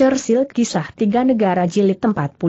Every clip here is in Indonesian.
Churchill Kisah Tiga Negara Jilid 48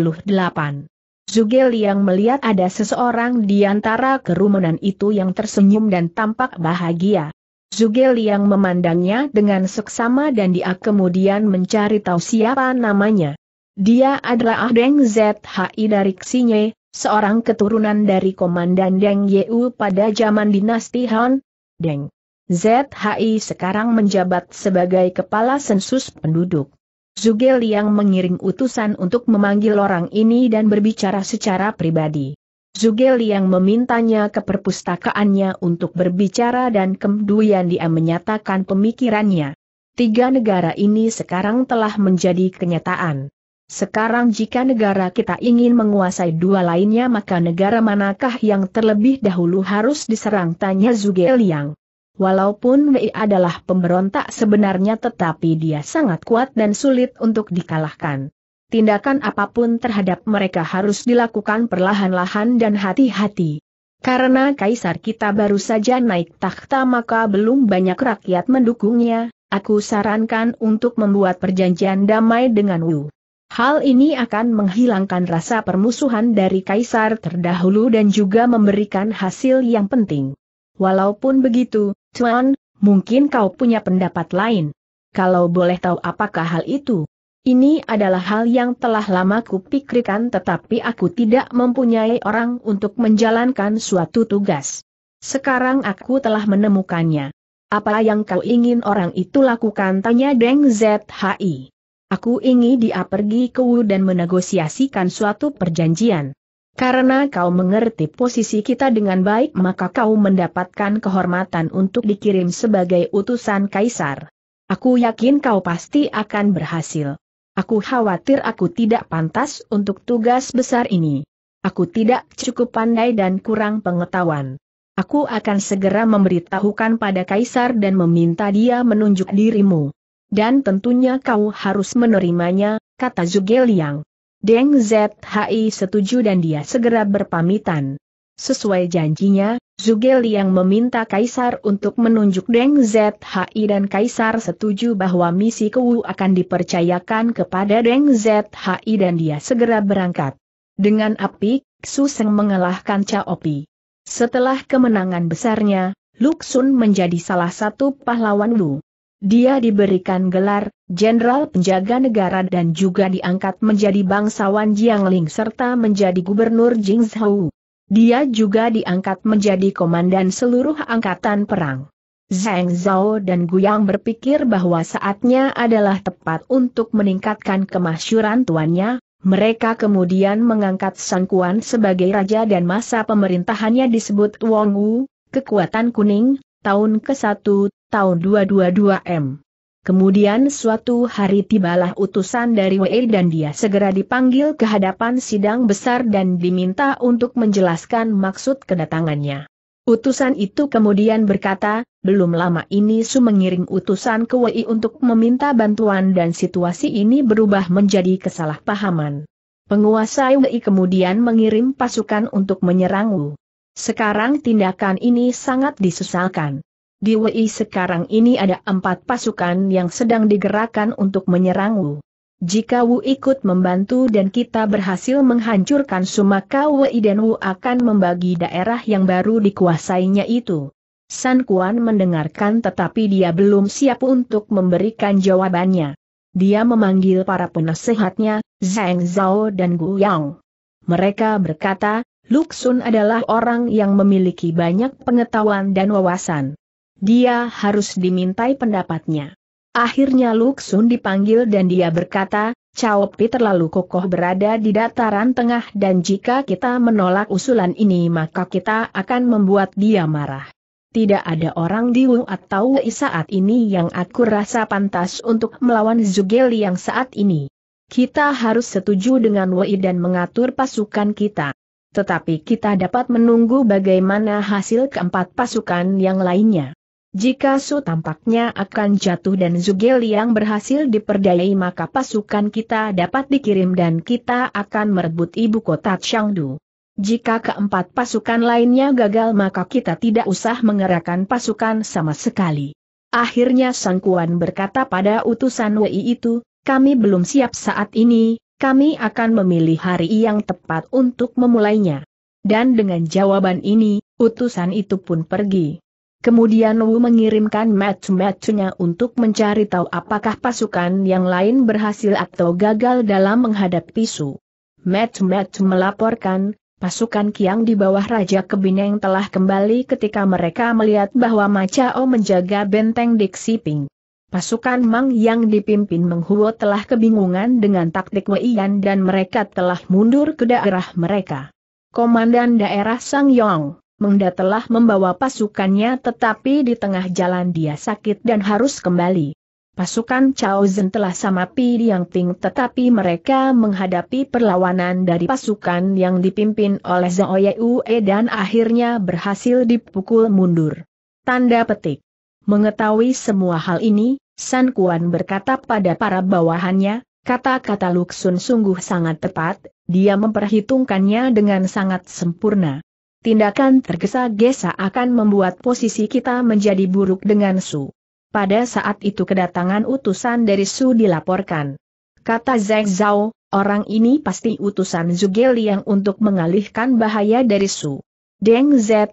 Zuge Liang melihat ada seseorang di antara kerumunan itu yang tersenyum dan tampak bahagia. Zuge Liang memandangnya dengan seksama dan dia kemudian mencari tahu siapa namanya. Dia adalah ah Deng ZHI dari Xinye, seorang keturunan dari Komandan Deng Yeu pada zaman dinasti Han. Deng ZHI sekarang menjabat sebagai kepala sensus penduduk. Zugel Liang mengiring utusan untuk memanggil orang ini dan berbicara secara pribadi. Zugel Liang memintanya ke perpustakaannya untuk berbicara dan kemudian dia menyatakan pemikirannya. Tiga negara ini sekarang telah menjadi kenyataan. Sekarang jika negara kita ingin menguasai dua lainnya maka negara manakah yang terlebih dahulu harus diserang tanya Zugel Liang. Walaupun Wei adalah pemberontak sebenarnya tetapi dia sangat kuat dan sulit untuk dikalahkan. Tindakan apapun terhadap mereka harus dilakukan perlahan-lahan dan hati-hati. Karena kaisar kita baru saja naik takhta maka belum banyak rakyat mendukungnya, aku sarankan untuk membuat perjanjian damai dengan Wu. Hal ini akan menghilangkan rasa permusuhan dari kaisar terdahulu dan juga memberikan hasil yang penting. Walaupun begitu, Tuan, mungkin kau punya pendapat lain. Kalau boleh tahu apakah hal itu? Ini adalah hal yang telah lama kupikirkan tetapi aku tidak mempunyai orang untuk menjalankan suatu tugas. Sekarang aku telah menemukannya. Apa yang kau ingin orang itu lakukan? Tanya Deng ZHI. Aku ingin dia pergi ke Wu dan menegosiasikan suatu perjanjian. Karena kau mengerti posisi kita dengan baik maka kau mendapatkan kehormatan untuk dikirim sebagai utusan kaisar. Aku yakin kau pasti akan berhasil. Aku khawatir aku tidak pantas untuk tugas besar ini. Aku tidak cukup pandai dan kurang pengetahuan. Aku akan segera memberitahukan pada kaisar dan meminta dia menunjuk dirimu. Dan tentunya kau harus menerimanya, kata Zugeliang. Deng Zhi setuju dan dia segera berpamitan. Sesuai janjinya, Zugel yang meminta Kaisar untuk menunjuk Deng Zhi dan Kaisar setuju bahwa misi Kewu akan dipercayakan kepada Deng Zhi dan dia segera berangkat. Dengan apik, Suseng mengalahkan Chaopi. Setelah kemenangan besarnya, Luxun menjadi salah satu pahlawan Wu. Dia diberikan gelar Jenderal Penjaga Negara dan juga diangkat menjadi bangsawan Jiangling serta menjadi Gubernur Jingzhou. Dia juga diangkat menjadi komandan seluruh angkatan perang. Zhang Zhao dan Guyang berpikir bahwa saatnya adalah tepat untuk meningkatkan kemasyuran tuannya, mereka kemudian mengangkat Sang Kuan sebagai raja dan masa pemerintahannya disebut Wong Wu, kekuatan kuning, tahun ke-1 tahun 222M. Kemudian suatu hari tibalah utusan dari Wei dan dia segera dipanggil ke hadapan sidang besar dan diminta untuk menjelaskan maksud kedatangannya. Utusan itu kemudian berkata, belum lama ini Su mengiring utusan ke Wei untuk meminta bantuan dan situasi ini berubah menjadi kesalahpahaman. Penguasa Wei kemudian mengirim pasukan untuk menyerang Wu. Sekarang tindakan ini sangat disesalkan. Di Wei sekarang ini ada empat pasukan yang sedang digerakkan untuk menyerang Wu. Jika Wu ikut membantu dan kita berhasil menghancurkan Sumaka Wei dan Wu akan membagi daerah yang baru dikuasainya itu. San Kuan mendengarkan tetapi dia belum siap untuk memberikan jawabannya. Dia memanggil para penasehatnya, Zhang Zhao dan Gu Yang. Mereka berkata, Luxun adalah orang yang memiliki banyak pengetahuan dan wawasan. Dia harus dimintai pendapatnya. Akhirnya Luksun dipanggil dan dia berkata, Cao Pi terlalu kokoh berada di dataran tengah dan jika kita menolak usulan ini maka kita akan membuat dia marah. Tidak ada orang di Wu atau Wei saat ini yang aku rasa pantas untuk melawan Zugeli yang saat ini. Kita harus setuju dengan Wei dan mengatur pasukan kita. Tetapi kita dapat menunggu bagaimana hasil keempat pasukan yang lainnya. Jika Su tampaknya akan jatuh dan Zugel Liang berhasil diperdayai maka pasukan kita dapat dikirim dan kita akan merebut ibu kota Changdu. Jika keempat pasukan lainnya gagal maka kita tidak usah mengerahkan pasukan sama sekali. Akhirnya Sang Kuan berkata pada utusan Wei itu, kami belum siap saat ini, kami akan memilih hari yang tepat untuk memulainya. Dan dengan jawaban ini, utusan itu pun pergi. Kemudian Wu mengirimkan match-matchnya untuk mencari tahu apakah pasukan yang lain berhasil atau gagal dalam menghadapi Su. Match-match melaporkan, pasukan Kiang di bawah Raja Kebineng telah kembali ketika mereka melihat bahwa Macao menjaga benteng Diksiping. Pasukan Mang yang dipimpin Menghuo telah kebingungan dengan taktik Weiyan dan mereka telah mundur ke daerah mereka. Komandan daerah Sang Yong Mengda telah membawa pasukannya tetapi di tengah jalan dia sakit dan harus kembali. Pasukan Chao Zhen telah sama Pi Yang Ting tetapi mereka menghadapi perlawanan dari pasukan yang dipimpin oleh Zhao Yue dan akhirnya berhasil dipukul mundur. Tanda petik. Mengetahui semua hal ini, San Kuan berkata pada para bawahannya, kata-kata Luxun sungguh sangat tepat, dia memperhitungkannya dengan sangat sempurna. Tindakan tergesa-gesa akan membuat posisi kita menjadi buruk dengan Su. Pada saat itu kedatangan utusan dari Su dilaporkan. Kata Zeng Zhao, orang ini pasti utusan Zuge Liang untuk mengalihkan bahaya dari Su. Deng Zhi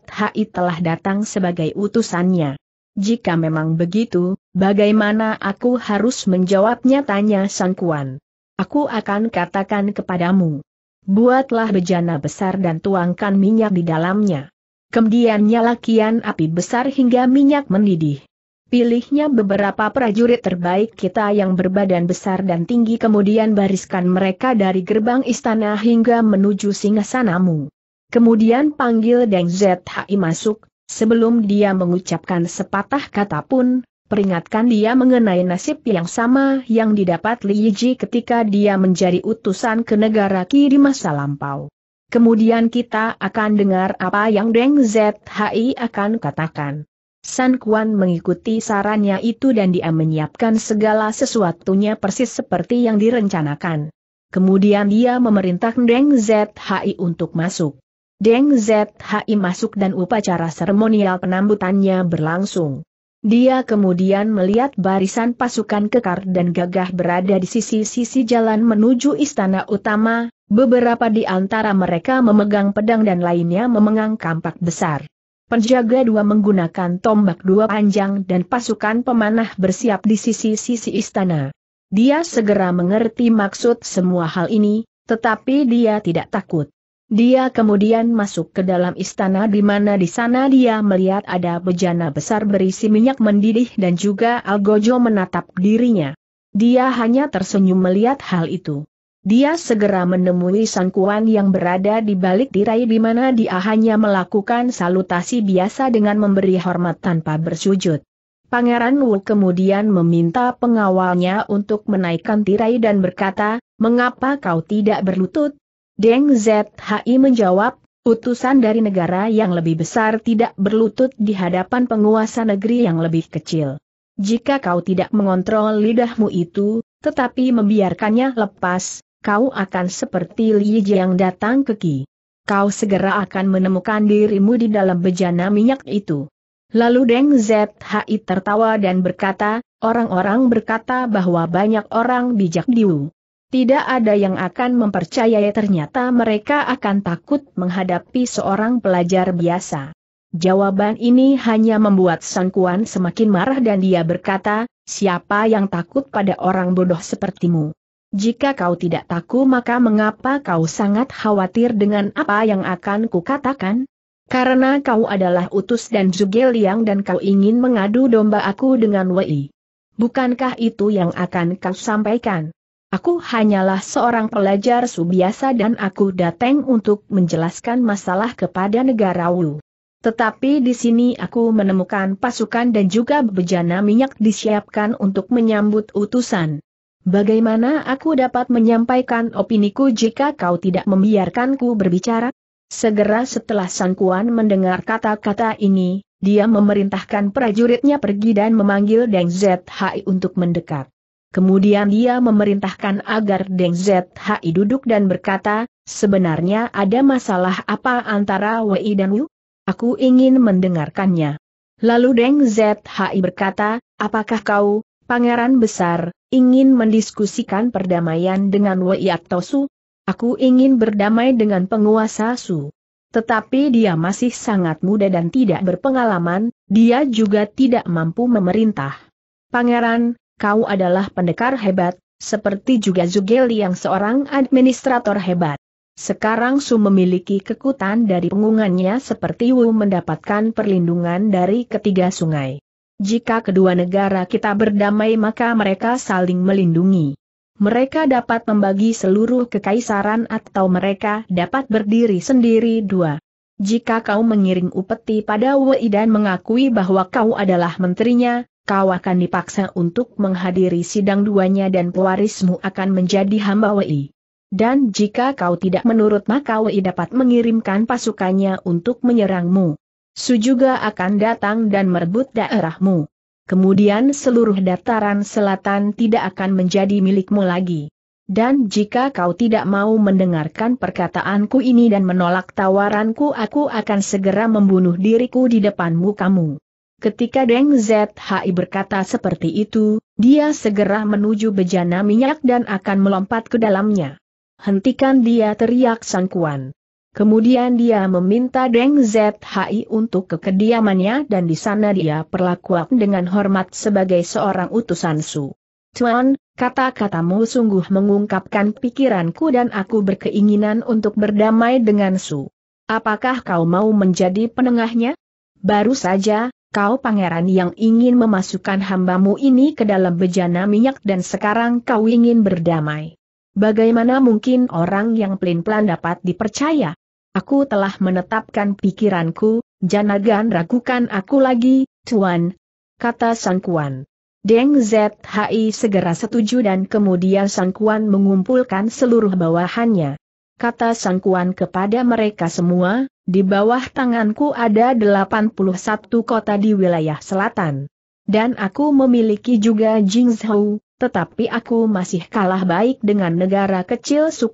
telah datang sebagai utusannya. Jika memang begitu, bagaimana aku harus menjawabnya tanya Sang Kuan? Aku akan katakan kepadamu buatlah bejana besar dan tuangkan minyak di dalamnya. Kemudian nyalakian api besar hingga minyak mendidih. Pilihnya beberapa prajurit terbaik kita yang berbadan besar dan tinggi kemudian bariskan mereka dari gerbang istana hingga menuju singgasanamu. Kemudian panggil Deng Zhi masuk, sebelum dia mengucapkan sepatah kata pun, peringatkan dia mengenai nasib yang sama yang didapat Li Yiji ketika dia menjadi utusan ke negara kiri di masa lampau. Kemudian kita akan dengar apa yang Deng Zhi akan katakan. San Kuan mengikuti sarannya itu dan dia menyiapkan segala sesuatunya persis seperti yang direncanakan. Kemudian dia memerintah Deng Zhi untuk masuk. Deng Zhi masuk dan upacara seremonial penambutannya berlangsung. Dia kemudian melihat barisan pasukan kekar dan gagah berada di sisi-sisi jalan menuju istana utama, beberapa di antara mereka memegang pedang dan lainnya memegang kampak besar. Penjaga dua menggunakan tombak dua panjang dan pasukan pemanah bersiap di sisi-sisi istana. Dia segera mengerti maksud semua hal ini, tetapi dia tidak takut. Dia kemudian masuk ke dalam istana di mana di sana dia melihat ada bejana besar berisi minyak mendidih dan juga Algojo menatap dirinya. Dia hanya tersenyum melihat hal itu. Dia segera menemui Sangkuan yang berada di balik tirai di mana dia hanya melakukan salutasi biasa dengan memberi hormat tanpa bersujud. Pangeran Wu kemudian meminta pengawalnya untuk menaikkan tirai dan berkata, Mengapa kau tidak berlutut? Deng Zhi menjawab, utusan dari negara yang lebih besar tidak berlutut di hadapan penguasa negeri yang lebih kecil. Jika kau tidak mengontrol lidahmu itu, tetapi membiarkannya lepas, kau akan seperti Li yang datang ke Ki. Kau segera akan menemukan dirimu di dalam bejana minyak itu. Lalu Deng Zhi tertawa dan berkata, orang-orang berkata bahwa banyak orang bijak diu. Tidak ada yang akan mempercayai ternyata mereka akan takut menghadapi seorang pelajar biasa. Jawaban ini hanya membuat Sangkuan semakin marah dan dia berkata, siapa yang takut pada orang bodoh sepertimu? Jika kau tidak takut maka mengapa kau sangat khawatir dengan apa yang akan kukatakan? Karena kau adalah utus dan juga Liang dan kau ingin mengadu domba aku dengan Wei. Bukankah itu yang akan kau sampaikan? Aku hanyalah seorang pelajar biasa dan aku datang untuk menjelaskan masalah kepada negara Wu. Tetapi di sini aku menemukan pasukan dan juga bejana minyak disiapkan untuk menyambut utusan. Bagaimana aku dapat menyampaikan opiniku jika kau tidak membiarkanku berbicara? Segera setelah Sang Kuan mendengar kata-kata ini, dia memerintahkan prajuritnya pergi dan memanggil Deng Zhi untuk mendekat. Kemudian dia memerintahkan agar Deng Zhi duduk dan berkata, sebenarnya ada masalah apa antara Wei dan Wu? Aku ingin mendengarkannya. Lalu Deng Zhi berkata, apakah kau, pangeran besar, ingin mendiskusikan perdamaian dengan Wei atau Su? Aku ingin berdamai dengan penguasa Su. Tetapi dia masih sangat muda dan tidak berpengalaman, dia juga tidak mampu memerintah. Pangeran, kau adalah pendekar hebat, seperti juga Zugeli yang seorang administrator hebat. Sekarang Su memiliki kekuatan dari pengungannya seperti Wu mendapatkan perlindungan dari ketiga sungai. Jika kedua negara kita berdamai maka mereka saling melindungi. Mereka dapat membagi seluruh kekaisaran atau mereka dapat berdiri sendiri dua. Jika kau mengiring upeti pada Wei dan mengakui bahwa kau adalah menterinya, kau akan dipaksa untuk menghadiri sidang duanya dan pewarismu akan menjadi hamba Wei. Dan jika kau tidak menurut maka Wei dapat mengirimkan pasukannya untuk menyerangmu. Su juga akan datang dan merebut daerahmu. Kemudian seluruh dataran selatan tidak akan menjadi milikmu lagi. Dan jika kau tidak mau mendengarkan perkataanku ini dan menolak tawaranku aku akan segera membunuh diriku di depanmu kamu. Ketika Deng Zhi berkata seperti itu, dia segera menuju bejana minyak dan akan melompat ke dalamnya. Hentikan dia teriak sangkuan. Kemudian dia meminta Deng Zhi untuk ke kediamannya dan di sana dia perlakuan dengan hormat sebagai seorang utusan Su. Tuan, kata-katamu sungguh mengungkapkan pikiranku dan aku berkeinginan untuk berdamai dengan Su. Apakah kau mau menjadi penengahnya? Baru saja, kau pangeran yang ingin memasukkan hambamu ini ke dalam bejana minyak dan sekarang kau ingin berdamai. Bagaimana mungkin orang yang pelin-pelan dapat dipercaya? Aku telah menetapkan pikiranku, janagan ragukan aku lagi, tuan, kata Sang Kuan. Deng Zhi segera setuju dan kemudian Sang Kuan mengumpulkan seluruh bawahannya kata Sangkuan kepada mereka semua, di bawah tanganku ada 81 kota di wilayah selatan. Dan aku memiliki juga Jingzhou, tetapi aku masih kalah baik dengan negara kecil Su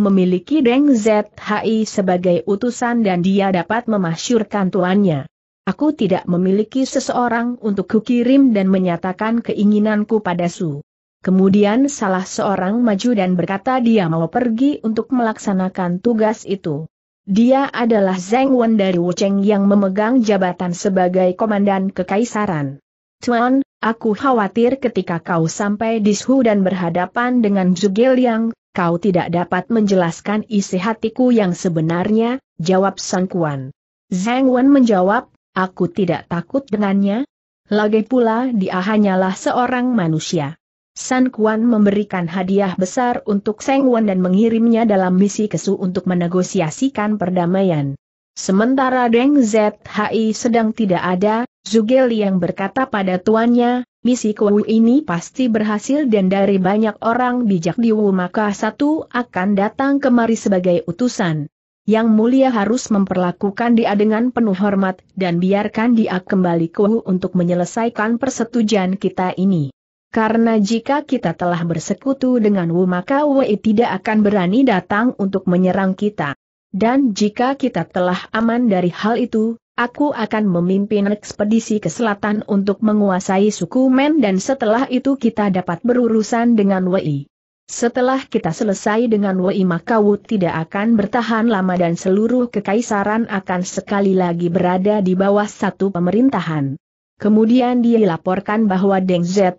memiliki Deng ZHI sebagai utusan dan dia dapat memasyurkan tuannya. Aku tidak memiliki seseorang untuk kukirim dan menyatakan keinginanku pada Su. Kemudian salah seorang maju dan berkata dia mau pergi untuk melaksanakan tugas itu. Dia adalah Zheng Wen dari Wucheng yang memegang jabatan sebagai komandan kekaisaran. Tuan, aku khawatir ketika kau sampai di Shu dan berhadapan dengan Zhuge Liang, kau tidak dapat menjelaskan isi hatiku yang sebenarnya, jawab Sang Kuan. Zheng Wen menjawab, aku tidak takut dengannya. Lagi pula dia hanyalah seorang manusia. San Kuan memberikan hadiah besar untuk Seng Wan dan mengirimnya dalam misi kesu untuk menegosiasikan perdamaian. Sementara Deng ZHI sedang tidak ada, Li yang berkata pada tuannya, misi Kuwu ini pasti berhasil dan dari banyak orang bijak di Wu maka satu akan datang kemari sebagai utusan. Yang mulia harus memperlakukan dia dengan penuh hormat dan biarkan dia kembali ke Wu untuk menyelesaikan persetujuan kita ini. Karena jika kita telah bersekutu dengan Wu maka Wei tidak akan berani datang untuk menyerang kita. Dan jika kita telah aman dari hal itu, aku akan memimpin ekspedisi ke selatan untuk menguasai suku Men dan setelah itu kita dapat berurusan dengan Wei. Setelah kita selesai dengan Wei maka Wu tidak akan bertahan lama dan seluruh kekaisaran akan sekali lagi berada di bawah satu pemerintahan. Kemudian dilaporkan bahwa Deng Zhi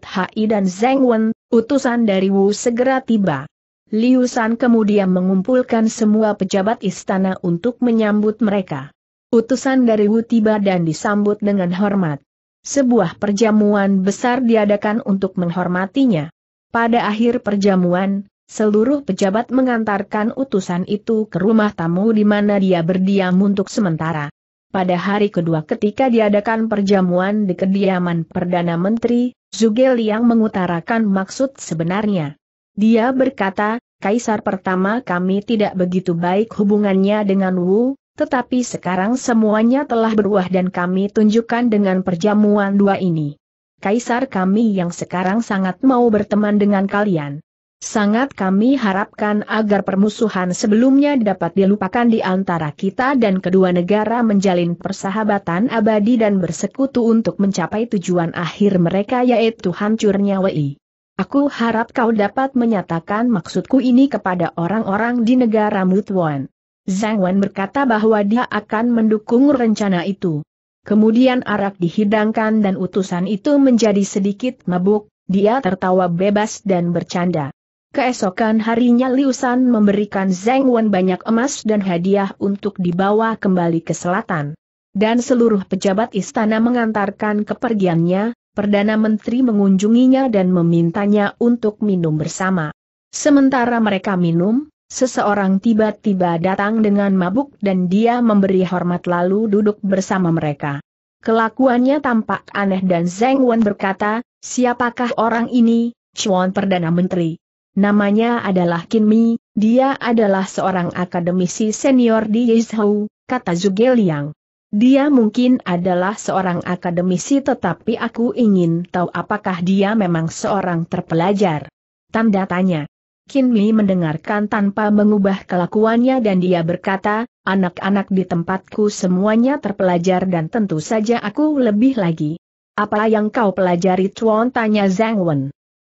dan Zheng Wen, utusan dari Wu segera tiba. Liu San kemudian mengumpulkan semua pejabat istana untuk menyambut mereka. Utusan dari Wu tiba dan disambut dengan hormat. Sebuah perjamuan besar diadakan untuk menghormatinya. Pada akhir perjamuan, seluruh pejabat mengantarkan utusan itu ke rumah tamu di mana dia berdiam untuk sementara. Pada hari kedua ketika diadakan perjamuan di kediaman Perdana Menteri, Zugel Liang mengutarakan maksud sebenarnya. Dia berkata, Kaisar pertama kami tidak begitu baik hubungannya dengan Wu, tetapi sekarang semuanya telah berubah dan kami tunjukkan dengan perjamuan dua ini. Kaisar kami yang sekarang sangat mau berteman dengan kalian. Sangat kami harapkan agar permusuhan sebelumnya dapat dilupakan di antara kita dan kedua negara menjalin persahabatan abadi dan bersekutu untuk mencapai tujuan akhir mereka yaitu hancurnya WI. Aku harap kau dapat menyatakan maksudku ini kepada orang-orang di negara Mutuan. Zhang Wen berkata bahwa dia akan mendukung rencana itu. Kemudian arak dihidangkan dan utusan itu menjadi sedikit mabuk, dia tertawa bebas dan bercanda. Keesokan harinya Liusan memberikan Zeng Wen banyak emas dan hadiah untuk dibawa kembali ke selatan. Dan seluruh pejabat istana mengantarkan kepergiannya, Perdana Menteri mengunjunginya dan memintanya untuk minum bersama. Sementara mereka minum, seseorang tiba-tiba datang dengan mabuk dan dia memberi hormat lalu duduk bersama mereka. Kelakuannya tampak aneh dan Zeng Wen berkata, siapakah orang ini, Chuan Perdana Menteri? Namanya adalah Kin Mi, dia adalah seorang akademisi senior di Yizhou, kata Zuge Liang. Dia mungkin adalah seorang akademisi tetapi aku ingin tahu apakah dia memang seorang terpelajar. Tanda tanya. Kin Mi mendengarkan tanpa mengubah kelakuannya dan dia berkata, anak-anak di tempatku semuanya terpelajar dan tentu saja aku lebih lagi. Apa yang kau pelajari Chuan tanya Zhang Wen.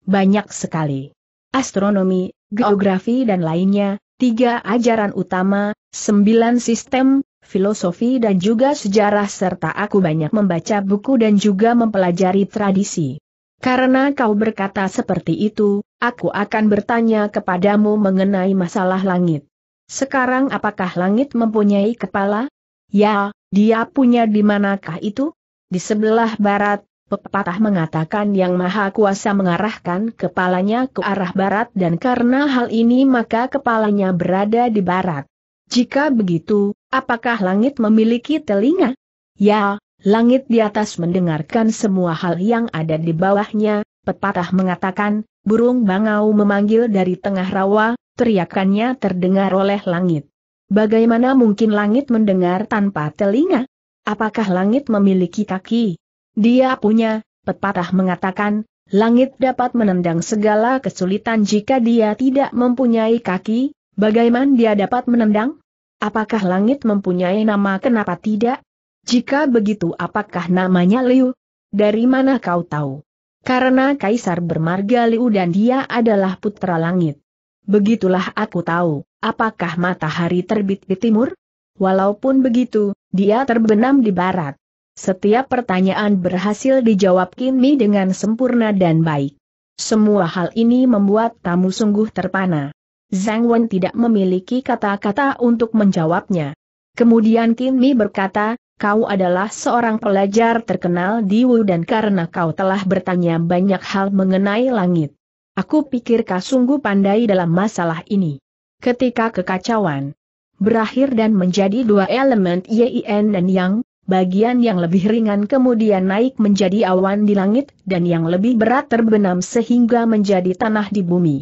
Banyak sekali astronomi, geografi oh. dan lainnya, tiga ajaran utama, sembilan sistem, filosofi dan juga sejarah serta aku banyak membaca buku dan juga mempelajari tradisi. Karena kau berkata seperti itu, aku akan bertanya kepadamu mengenai masalah langit. Sekarang apakah langit mempunyai kepala? Ya, dia punya di manakah itu? Di sebelah barat, Pepatah mengatakan yang maha kuasa mengarahkan kepalanya ke arah barat dan karena hal ini maka kepalanya berada di barat. Jika begitu, apakah langit memiliki telinga? Ya, langit di atas mendengarkan semua hal yang ada di bawahnya, pepatah mengatakan, burung bangau memanggil dari tengah rawa, teriakannya terdengar oleh langit. Bagaimana mungkin langit mendengar tanpa telinga? Apakah langit memiliki kaki? Dia punya, pepatah mengatakan, langit dapat menendang segala kesulitan jika dia tidak mempunyai kaki, bagaimana dia dapat menendang? Apakah langit mempunyai nama kenapa tidak? Jika begitu apakah namanya Liu? Dari mana kau tahu? Karena Kaisar bermarga Liu dan dia adalah putra langit. Begitulah aku tahu, apakah matahari terbit di timur? Walaupun begitu, dia terbenam di barat. Setiap pertanyaan berhasil dijawab Kimi dengan sempurna dan baik. Semua hal ini membuat tamu sungguh terpana. Zhang Wen tidak memiliki kata-kata untuk menjawabnya. Kemudian Kimi berkata, kau adalah seorang pelajar terkenal di Wu dan karena kau telah bertanya banyak hal mengenai langit. Aku pikir kau sungguh pandai dalam masalah ini. Ketika kekacauan berakhir dan menjadi dua elemen Yin dan Yang, bagian yang lebih ringan kemudian naik menjadi awan di langit, dan yang lebih berat terbenam sehingga menjadi tanah di bumi.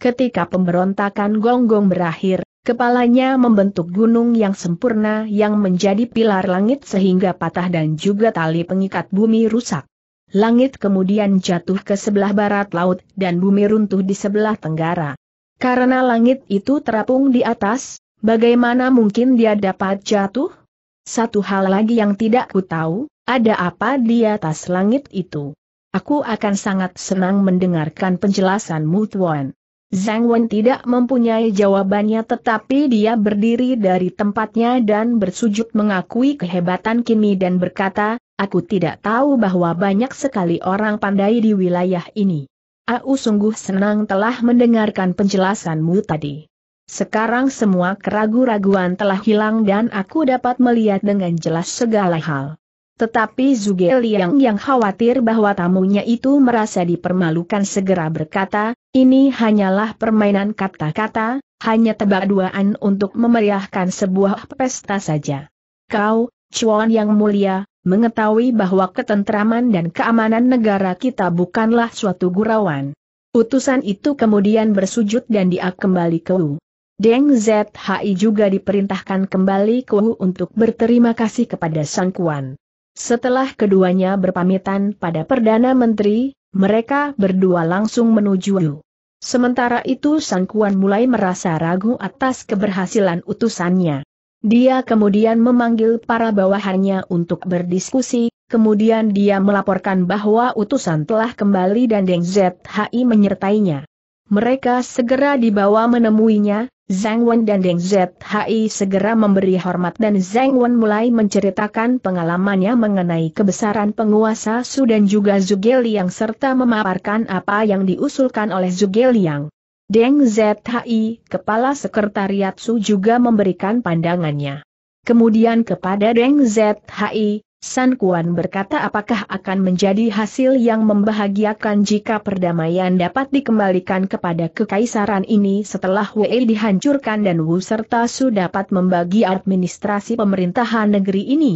Ketika pemberontakan gonggong -gong berakhir, kepalanya membentuk gunung yang sempurna yang menjadi pilar langit sehingga patah dan juga tali pengikat bumi rusak. Langit kemudian jatuh ke sebelah barat laut dan bumi runtuh di sebelah tenggara. Karena langit itu terapung di atas, bagaimana mungkin dia dapat jatuh? Satu hal lagi yang tidak ku tahu, ada apa di atas langit itu. Aku akan sangat senang mendengarkan penjelasanmu Tuan. Zhang Wen tidak mempunyai jawabannya tetapi dia berdiri dari tempatnya dan bersujud mengakui kehebatan Kimi dan berkata, aku tidak tahu bahwa banyak sekali orang pandai di wilayah ini. Aku sungguh senang telah mendengarkan penjelasanmu tadi. Sekarang semua keraguan raguan telah hilang dan aku dapat melihat dengan jelas segala hal. Tetapi Zuge Liang yang khawatir bahwa tamunya itu merasa dipermalukan segera berkata, ini hanyalah permainan kata-kata, hanya tebak duaan untuk memeriahkan sebuah pesta saja. Kau, Chuan yang mulia, mengetahui bahwa ketentraman dan keamanan negara kita bukanlah suatu gurauan. Utusan itu kemudian bersujud dan dia kembali ke Wu. Deng Zhi juga diperintahkan kembali ke Wu untuk berterima kasih kepada Sang Kuan. Setelah keduanya berpamitan pada Perdana Menteri, mereka berdua langsung menuju Wu. Sementara itu Sang Kuan mulai merasa ragu atas keberhasilan utusannya. Dia kemudian memanggil para bawahannya untuk berdiskusi, kemudian dia melaporkan bahwa utusan telah kembali dan Deng Zhi menyertainya. Mereka segera dibawa menemuinya, Zhang Wen dan Deng Zhi segera memberi hormat dan Zhang Wen mulai menceritakan pengalamannya mengenai kebesaran penguasa Su dan juga Zhuge Liang serta memaparkan apa yang diusulkan oleh Zhuge Liang. Deng Zhi, Kepala Sekretariat Su juga memberikan pandangannya. Kemudian kepada Deng Zhi, San Kuan berkata apakah akan menjadi hasil yang membahagiakan jika perdamaian dapat dikembalikan kepada kekaisaran ini setelah Wei dihancurkan dan Wu serta Su dapat membagi administrasi pemerintahan negeri ini.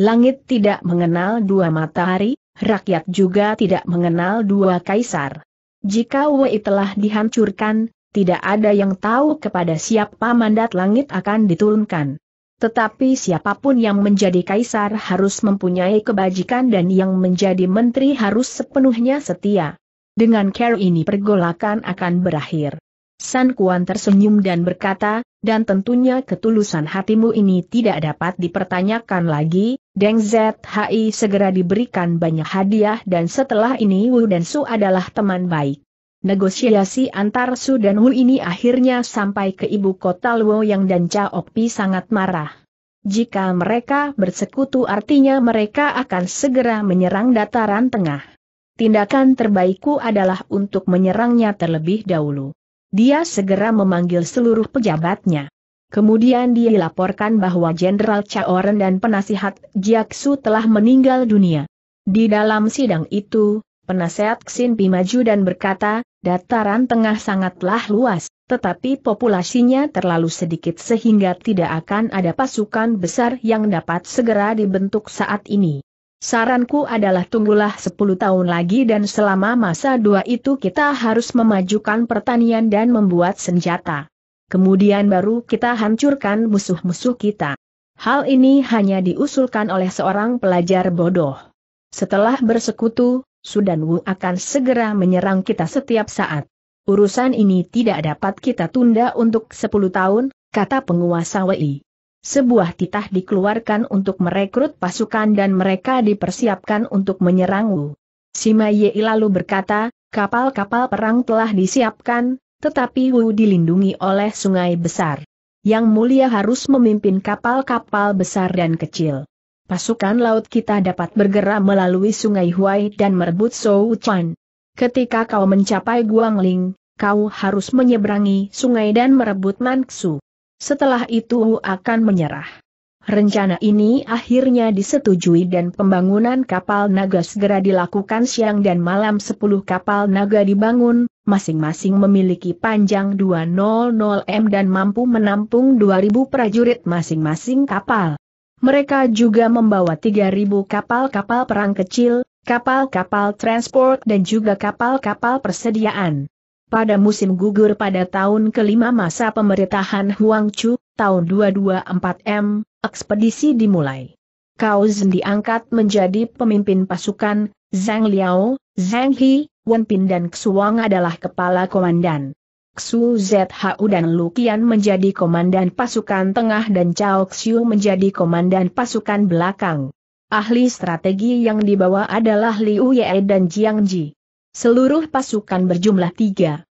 Langit tidak mengenal dua matahari, rakyat juga tidak mengenal dua kaisar. Jika Wei telah dihancurkan, tidak ada yang tahu kepada siapa mandat langit akan diturunkan. Tetapi siapapun yang menjadi kaisar harus mempunyai kebajikan dan yang menjadi menteri harus sepenuhnya setia. Dengan care ini pergolakan akan berakhir. San Kuan tersenyum dan berkata, dan tentunya ketulusan hatimu ini tidak dapat dipertanyakan lagi, Deng ZHI segera diberikan banyak hadiah dan setelah ini Wu dan Su adalah teman baik. Negosiasi antar Su dan Hun ini akhirnya sampai ke ibu kota Luoyang dan Cao Pi sangat marah. Jika mereka bersekutu artinya mereka akan segera menyerang dataran tengah. Tindakan terbaikku adalah untuk menyerangnya terlebih dahulu. Dia segera memanggil seluruh pejabatnya. Kemudian dia dilaporkan bahwa Jenderal Chaoren dan penasihat Jiaksu telah meninggal dunia. Di dalam sidang itu, penasehat Xin Pi maju dan berkata, Dataran tengah sangatlah luas, tetapi populasinya terlalu sedikit sehingga tidak akan ada pasukan besar yang dapat segera dibentuk saat ini. Saranku adalah tunggulah 10 tahun lagi dan selama masa dua itu kita harus memajukan pertanian dan membuat senjata. Kemudian baru kita hancurkan musuh-musuh kita. Hal ini hanya diusulkan oleh seorang pelajar bodoh. Setelah bersekutu, Sudan Wu akan segera menyerang kita setiap saat. Urusan ini tidak dapat kita tunda untuk 10 tahun, kata penguasa Wei. Sebuah titah dikeluarkan untuk merekrut pasukan dan mereka dipersiapkan untuk menyerang Wu. Sima Yei lalu berkata, kapal-kapal perang telah disiapkan, tetapi Wu dilindungi oleh sungai besar. Yang mulia harus memimpin kapal-kapal besar dan kecil pasukan laut kita dapat bergerak melalui sungai Huai dan merebut Sou Chan. Ketika kau mencapai Guangling, kau harus menyeberangi sungai dan merebut Manxu. Setelah itu akan menyerah. Rencana ini akhirnya disetujui dan pembangunan kapal naga segera dilakukan siang dan malam 10 kapal naga dibangun, masing-masing memiliki panjang 200 m dan mampu menampung 2000 prajurit masing-masing kapal. Mereka juga membawa 3.000 kapal-kapal perang kecil, kapal-kapal transport dan juga kapal-kapal persediaan. Pada musim gugur pada tahun kelima masa pemerintahan Huang Chu, tahun 224M, ekspedisi dimulai. Kau Zhen diangkat menjadi pemimpin pasukan, Zhang Liao, Zhang He, Wen Pin dan Xuang adalah kepala komandan. Xu Zhu dan Lu Lukian menjadi komandan pasukan tengah dan Cao Xiu menjadi komandan pasukan belakang. Ahli strategi yang dibawa adalah Liu Ye dan Jiang Ji. Seluruh pasukan berjumlah 3.00.000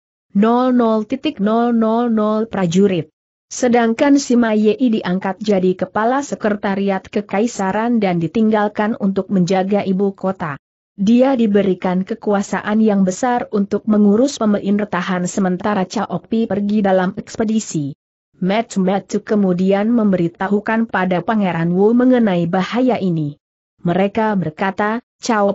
prajurit. Sedangkan Sima Yei diangkat jadi kepala sekretariat kekaisaran dan ditinggalkan untuk menjaga ibu kota. Dia diberikan kekuasaan yang besar untuk mengurus pemerintahan sementara Pi pergi dalam ekspedisi. Matt Matt kemudian memberitahukan pada Pangeran Wu mengenai bahaya ini. Mereka berkata,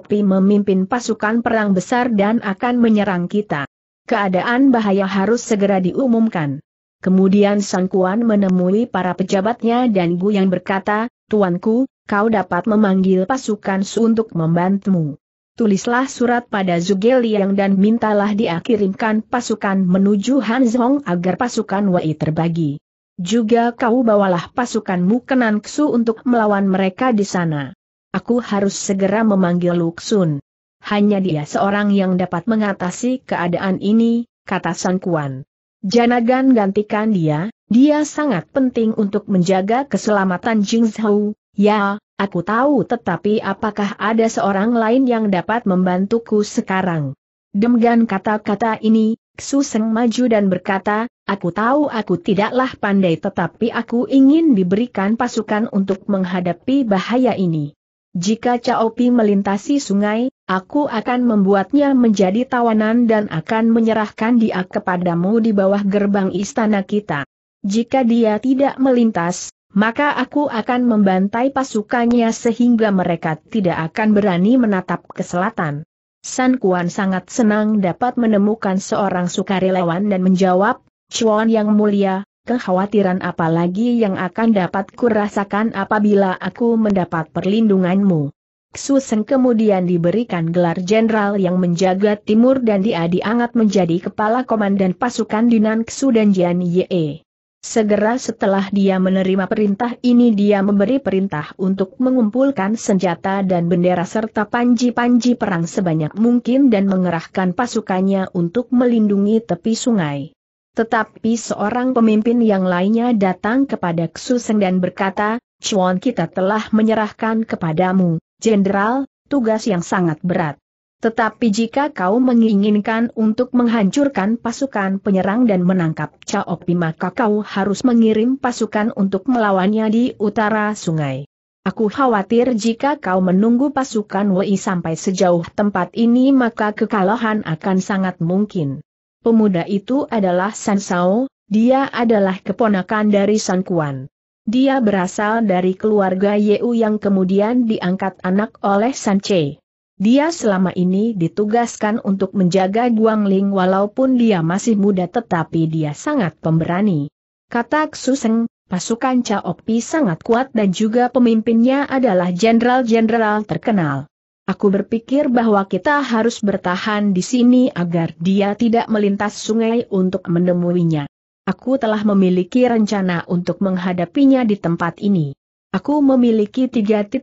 Pi memimpin pasukan perang besar dan akan menyerang kita. Keadaan bahaya harus segera diumumkan. Kemudian Sang Kuan menemui para pejabatnya dan Gu yang berkata, Tuanku, kau dapat memanggil pasukan Su untuk membantumu tulislah surat pada Zuge Liang dan mintalah dia kirimkan pasukan menuju Hanzhong agar pasukan Wei terbagi. Juga kau bawalah pasukanmu ke Nanksu untuk melawan mereka di sana. Aku harus segera memanggil Luksun. Hanya dia seorang yang dapat mengatasi keadaan ini, kata Sangkuan. Kuan. Janagan gantikan dia, dia sangat penting untuk menjaga keselamatan Jingzhou. ya, Aku tahu tetapi apakah ada seorang lain yang dapat membantuku sekarang? Demgan kata-kata ini, Suseng maju dan berkata, aku tahu aku tidaklah pandai tetapi aku ingin diberikan pasukan untuk menghadapi bahaya ini. Jika Pi melintasi sungai, aku akan membuatnya menjadi tawanan dan akan menyerahkan dia kepadamu di bawah gerbang istana kita. Jika dia tidak melintas, maka aku akan membantai pasukannya sehingga mereka tidak akan berani menatap ke selatan. San Kuan sangat senang dapat menemukan seorang sukarelawan dan menjawab, Chuan yang mulia, kekhawatiran apalagi yang akan dapat kurasakan apabila aku mendapat perlindunganmu. Xusen kemudian diberikan gelar jenderal yang menjaga timur dan dia diangkat menjadi kepala komandan pasukan Dinan Xu dan Jian Ye. Segera setelah dia menerima perintah ini dia memberi perintah untuk mengumpulkan senjata dan bendera serta panji-panji perang sebanyak mungkin dan mengerahkan pasukannya untuk melindungi tepi sungai. Tetapi seorang pemimpin yang lainnya datang kepada Ksuseng dan berkata, Chuan kita telah menyerahkan kepadamu, Jenderal, tugas yang sangat berat. Tetapi jika kau menginginkan untuk menghancurkan pasukan penyerang dan menangkap Pi, maka kau harus mengirim pasukan untuk melawannya di utara sungai. Aku khawatir jika kau menunggu pasukan Wei sampai sejauh tempat ini maka kekalahan akan sangat mungkin. Pemuda itu adalah San Sao, dia adalah keponakan dari San Kuan. Dia berasal dari keluarga Yeu yang kemudian diangkat anak oleh San Che. Dia selama ini ditugaskan untuk menjaga Guangling walaupun dia masih muda tetapi dia sangat pemberani. Kata Suseng, pasukan Pi sangat kuat dan juga pemimpinnya adalah jenderal-jenderal terkenal. Aku berpikir bahwa kita harus bertahan di sini agar dia tidak melintas sungai untuk menemuinya. Aku telah memiliki rencana untuk menghadapinya di tempat ini. Aku memiliki 3.000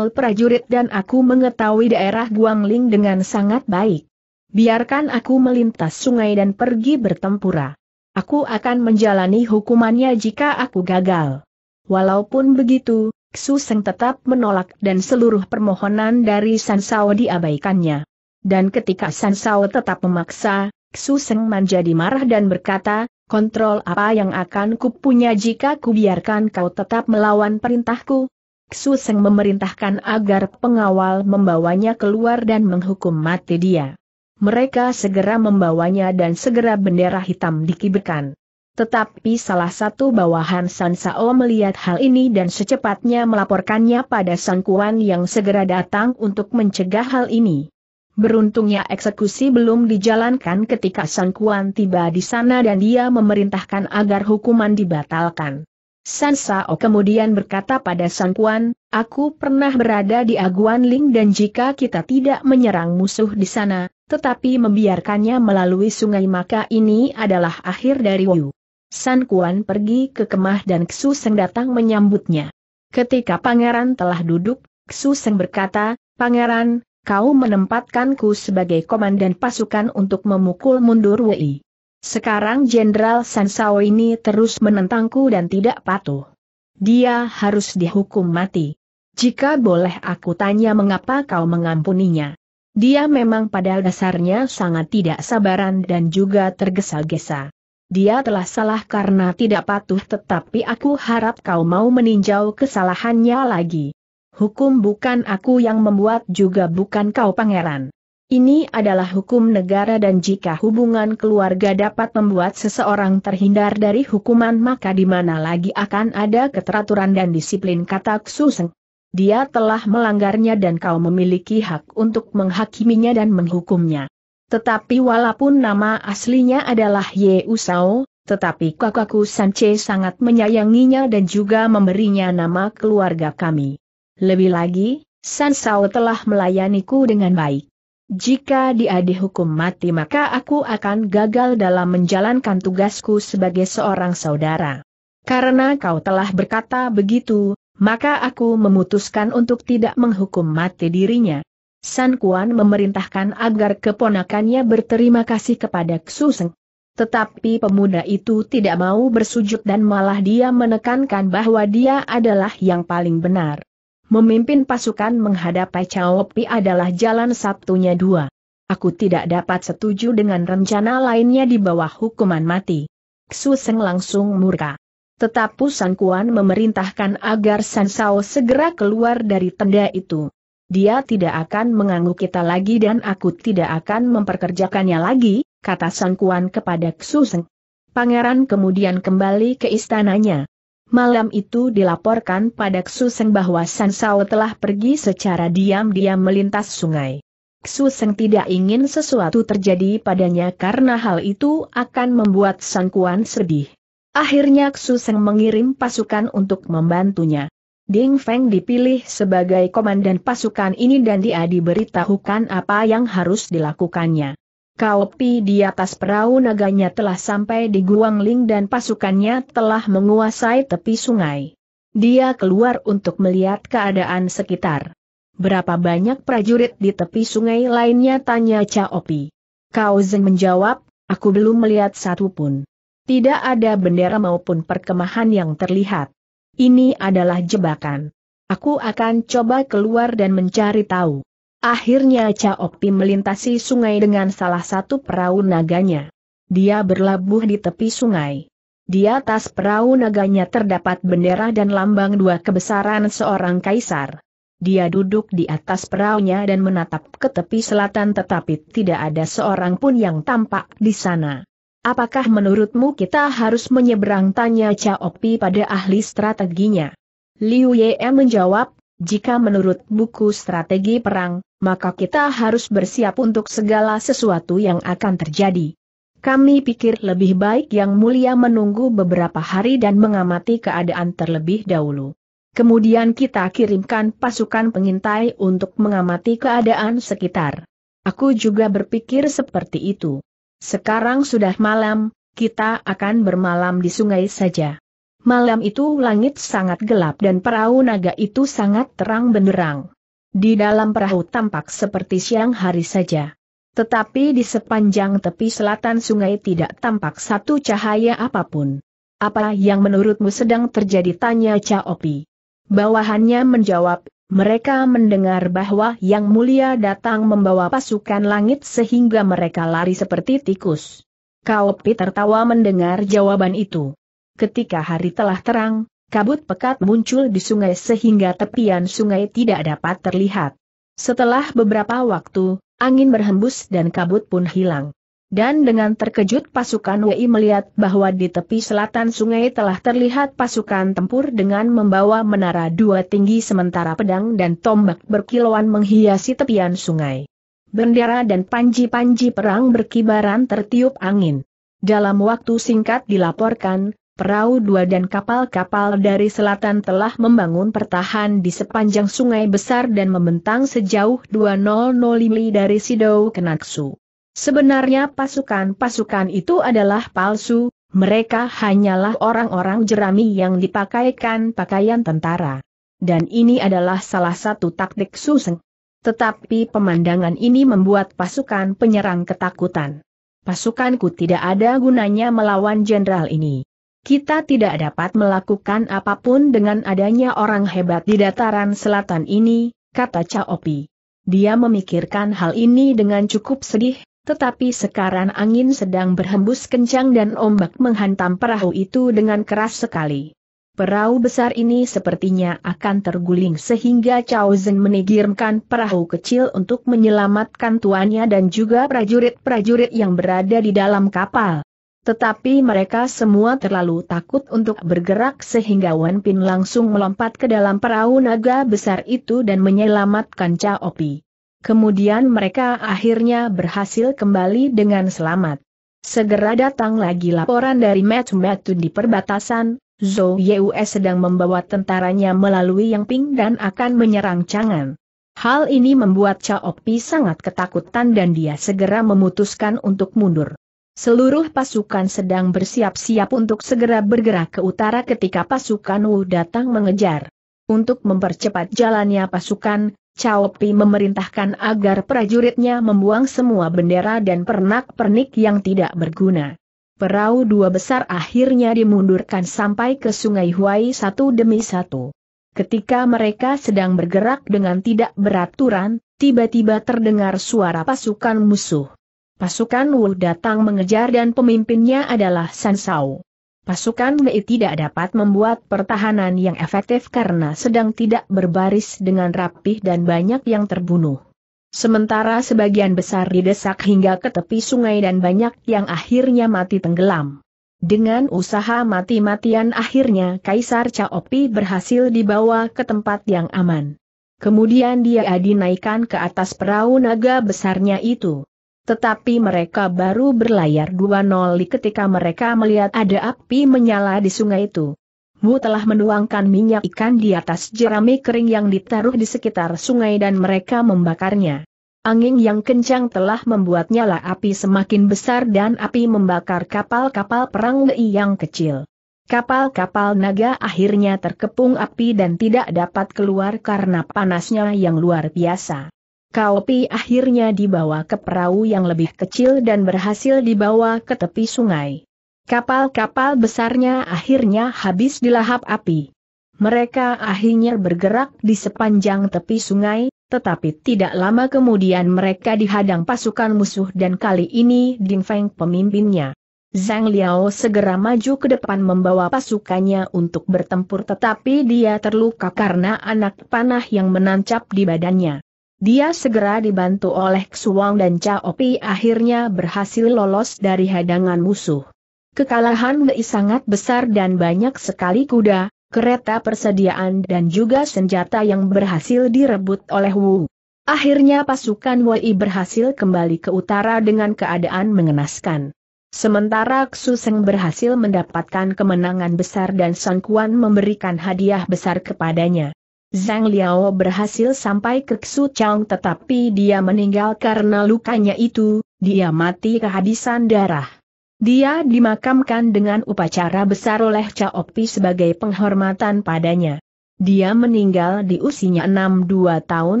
prajurit dan aku mengetahui daerah Guangling dengan sangat baik. Biarkan aku melintas sungai dan pergi bertempura. Aku akan menjalani hukumannya jika aku gagal. Walaupun begitu, Xu Seng tetap menolak dan seluruh permohonan dari Sansao diabaikannya. Dan ketika Sansao tetap memaksa, Xu Seng menjadi marah dan berkata, kontrol apa yang akan kupunya jika kubiarkan kau tetap melawan perintahku? Seng memerintahkan agar pengawal membawanya keluar dan menghukum mati dia. Mereka segera membawanya dan segera bendera hitam dikibarkan. Tetapi salah satu bawahan Sansao melihat hal ini dan secepatnya melaporkannya pada Kuan yang segera datang untuk mencegah hal ini. Beruntungnya eksekusi belum dijalankan ketika Sang Kuan tiba di sana dan dia memerintahkan agar hukuman dibatalkan. San Sao kemudian berkata pada Sang Kuan, aku pernah berada di Aguan Ling dan jika kita tidak menyerang musuh di sana, tetapi membiarkannya melalui sungai maka ini adalah akhir dari Wu. San Kuan pergi ke Kemah dan Ksu Seng datang menyambutnya. Ketika pangeran telah duduk, Ksu Seng berkata, Pangeran, kau menempatkanku sebagai komandan pasukan untuk memukul mundur Wei. Sekarang Jenderal Sansao ini terus menentangku dan tidak patuh. Dia harus dihukum mati. Jika boleh aku tanya mengapa kau mengampuninya. Dia memang pada dasarnya sangat tidak sabaran dan juga tergesa-gesa. Dia telah salah karena tidak patuh tetapi aku harap kau mau meninjau kesalahannya lagi. Hukum bukan aku yang membuat juga bukan kau pangeran. Ini adalah hukum negara dan jika hubungan keluarga dapat membuat seseorang terhindar dari hukuman maka di mana lagi akan ada keteraturan dan disiplin kata Ksuseng. Dia telah melanggarnya dan kau memiliki hak untuk menghakiminya dan menghukumnya. Tetapi walaupun nama aslinya adalah Ye Usao, tetapi kakakku Sanche sangat menyayanginya dan juga memberinya nama keluarga kami. Lebih lagi, San Sao telah melayaniku dengan baik. Jika dia dihukum mati maka aku akan gagal dalam menjalankan tugasku sebagai seorang saudara. Karena kau telah berkata begitu, maka aku memutuskan untuk tidak menghukum mati dirinya. San Kuan memerintahkan agar keponakannya berterima kasih kepada Seng. Tetapi pemuda itu tidak mau bersujud dan malah dia menekankan bahwa dia adalah yang paling benar. Memimpin pasukan menghadapi Chao Pi adalah jalan satunya dua. Aku tidak dapat setuju dengan rencana lainnya di bawah hukuman mati. Xu Seng langsung murka. Tetap Pusan Kuan memerintahkan agar San Sao segera keluar dari tenda itu. Dia tidak akan menganggu kita lagi dan aku tidak akan memperkerjakannya lagi, kata Sang Kuan kepada Xu Seng. Pangeran kemudian kembali ke istananya. Malam itu dilaporkan pada Ksuseng bahwa Sansao telah pergi secara diam-diam melintas sungai. Ksuseng tidak ingin sesuatu terjadi padanya karena hal itu akan membuat Sangkuan sedih. Akhirnya Ksuseng mengirim pasukan untuk membantunya. Ding Feng dipilih sebagai komandan pasukan ini dan dia diberitahukan apa yang harus dilakukannya. Kaupi di atas perahu naganya telah sampai di Guangling dan pasukannya telah menguasai tepi sungai. Dia keluar untuk melihat keadaan sekitar. Berapa banyak prajurit di tepi sungai lainnya tanya Pi. Kau Zeng menjawab, aku belum melihat satu pun. Tidak ada bendera maupun perkemahan yang terlihat. Ini adalah jebakan. Aku akan coba keluar dan mencari tahu. Akhirnya Pi melintasi sungai dengan salah satu perahu naganya. Dia berlabuh di tepi sungai. Di atas perahu naganya terdapat bendera dan lambang dua kebesaran seorang kaisar. Dia duduk di atas perahunya dan menatap ke tepi selatan tetapi tidak ada seorang pun yang tampak di sana. Apakah menurutmu kita harus menyeberang tanya Pi pada ahli strateginya? Liu Ye menjawab, jika menurut buku strategi perang, maka kita harus bersiap untuk segala sesuatu yang akan terjadi. Kami pikir lebih baik yang mulia menunggu beberapa hari dan mengamati keadaan terlebih dahulu. Kemudian kita kirimkan pasukan pengintai untuk mengamati keadaan sekitar. Aku juga berpikir seperti itu. Sekarang sudah malam, kita akan bermalam di sungai saja. Malam itu langit sangat gelap dan perahu naga itu sangat terang benderang. Di dalam perahu tampak seperti siang hari saja. Tetapi di sepanjang tepi selatan sungai tidak tampak satu cahaya apapun. Apa yang menurutmu sedang terjadi tanya Caopi. Bawahannya menjawab, mereka mendengar bahwa Yang Mulia datang membawa pasukan langit sehingga mereka lari seperti tikus. Kaopi tertawa mendengar jawaban itu. Ketika hari telah terang, kabut pekat muncul di sungai sehingga tepian sungai tidak dapat terlihat. Setelah beberapa waktu, angin berhembus dan kabut pun hilang. Dan dengan terkejut pasukan Wei melihat bahwa di tepi selatan sungai telah terlihat pasukan tempur dengan membawa menara dua tinggi sementara pedang dan tombak berkilauan menghiasi tepian sungai. Bendera dan panji-panji perang berkibaran tertiup angin. Dalam waktu singkat dilaporkan, perahu dua dan kapal-kapal dari selatan telah membangun pertahan di sepanjang sungai besar dan membentang sejauh 200 mili dari Sido Kenaksu. Sebenarnya pasukan-pasukan itu adalah palsu, mereka hanyalah orang-orang jerami yang dipakaikan pakaian tentara. Dan ini adalah salah satu taktik Suseng. Tetapi pemandangan ini membuat pasukan penyerang ketakutan. Pasukanku tidak ada gunanya melawan jenderal ini kita tidak dapat melakukan apapun dengan adanya orang hebat di dataran selatan ini, kata Caopi. Dia memikirkan hal ini dengan cukup sedih, tetapi sekarang angin sedang berhembus kencang dan ombak menghantam perahu itu dengan keras sekali. Perahu besar ini sepertinya akan terguling sehingga Chao Zhen menigirkan perahu kecil untuk menyelamatkan tuannya dan juga prajurit-prajurit yang berada di dalam kapal. Tetapi mereka semua terlalu takut untuk bergerak sehingga Wan Pin langsung melompat ke dalam perahu naga besar itu dan menyelamatkan Chaopi. Kemudian mereka akhirnya berhasil kembali dengan selamat. Segera datang lagi laporan dari Metu-Metu di perbatasan, Zhou Yue sedang membawa tentaranya melalui Yang Ping dan akan menyerang Changan. Hal ini membuat Chaopi sangat ketakutan dan dia segera memutuskan untuk mundur. Seluruh pasukan sedang bersiap-siap untuk segera bergerak ke utara ketika pasukan Wu datang mengejar. Untuk mempercepat jalannya pasukan, Chao Pi memerintahkan agar prajuritnya membuang semua bendera dan pernak-pernik yang tidak berguna. Perahu dua besar akhirnya dimundurkan sampai ke sungai Huai satu demi satu. Ketika mereka sedang bergerak dengan tidak beraturan, tiba-tiba terdengar suara pasukan musuh. Pasukan Wu datang mengejar dan pemimpinnya adalah Sansao. Pasukan Wei tidak dapat membuat pertahanan yang efektif karena sedang tidak berbaris dengan rapih dan banyak yang terbunuh. Sementara sebagian besar didesak hingga ke tepi sungai dan banyak yang akhirnya mati tenggelam. Dengan usaha mati-matian akhirnya Kaisar Caopi berhasil dibawa ke tempat yang aman. Kemudian dia dinaikkan ke atas perahu naga besarnya itu. Tetapi mereka baru berlayar dua noli ketika mereka melihat ada api menyala di sungai itu. Mu telah menuangkan minyak ikan di atas jerami kering yang ditaruh di sekitar sungai dan mereka membakarnya. Angin yang kencang telah membuat nyala api semakin besar dan api membakar kapal-kapal perang Li yang kecil. Kapal-kapal naga akhirnya terkepung api dan tidak dapat keluar karena panasnya yang luar biasa. Kaopi akhirnya dibawa ke perahu yang lebih kecil dan berhasil dibawa ke tepi sungai. Kapal-kapal besarnya akhirnya habis dilahap api. Mereka akhirnya bergerak di sepanjang tepi sungai, tetapi tidak lama kemudian mereka dihadang pasukan musuh dan kali ini Ding Feng pemimpinnya. Zhang Liao segera maju ke depan membawa pasukannya untuk bertempur tetapi dia terluka karena anak panah yang menancap di badannya. Dia segera dibantu oleh Xuang dan Pi akhirnya berhasil lolos dari hadangan musuh. Kekalahan Wei sangat besar dan banyak sekali kuda, kereta persediaan dan juga senjata yang berhasil direbut oleh Wu. Akhirnya pasukan Wei berhasil kembali ke utara dengan keadaan mengenaskan. Sementara Xu Seng berhasil mendapatkan kemenangan besar dan Sun Quan memberikan hadiah besar kepadanya. Zhang Liao berhasil sampai ke Xu Chang tetapi dia meninggal karena lukanya itu, dia mati kehabisan darah. Dia dimakamkan dengan upacara besar oleh Cao Pi sebagai penghormatan padanya. Dia meninggal di usianya 62 tahun,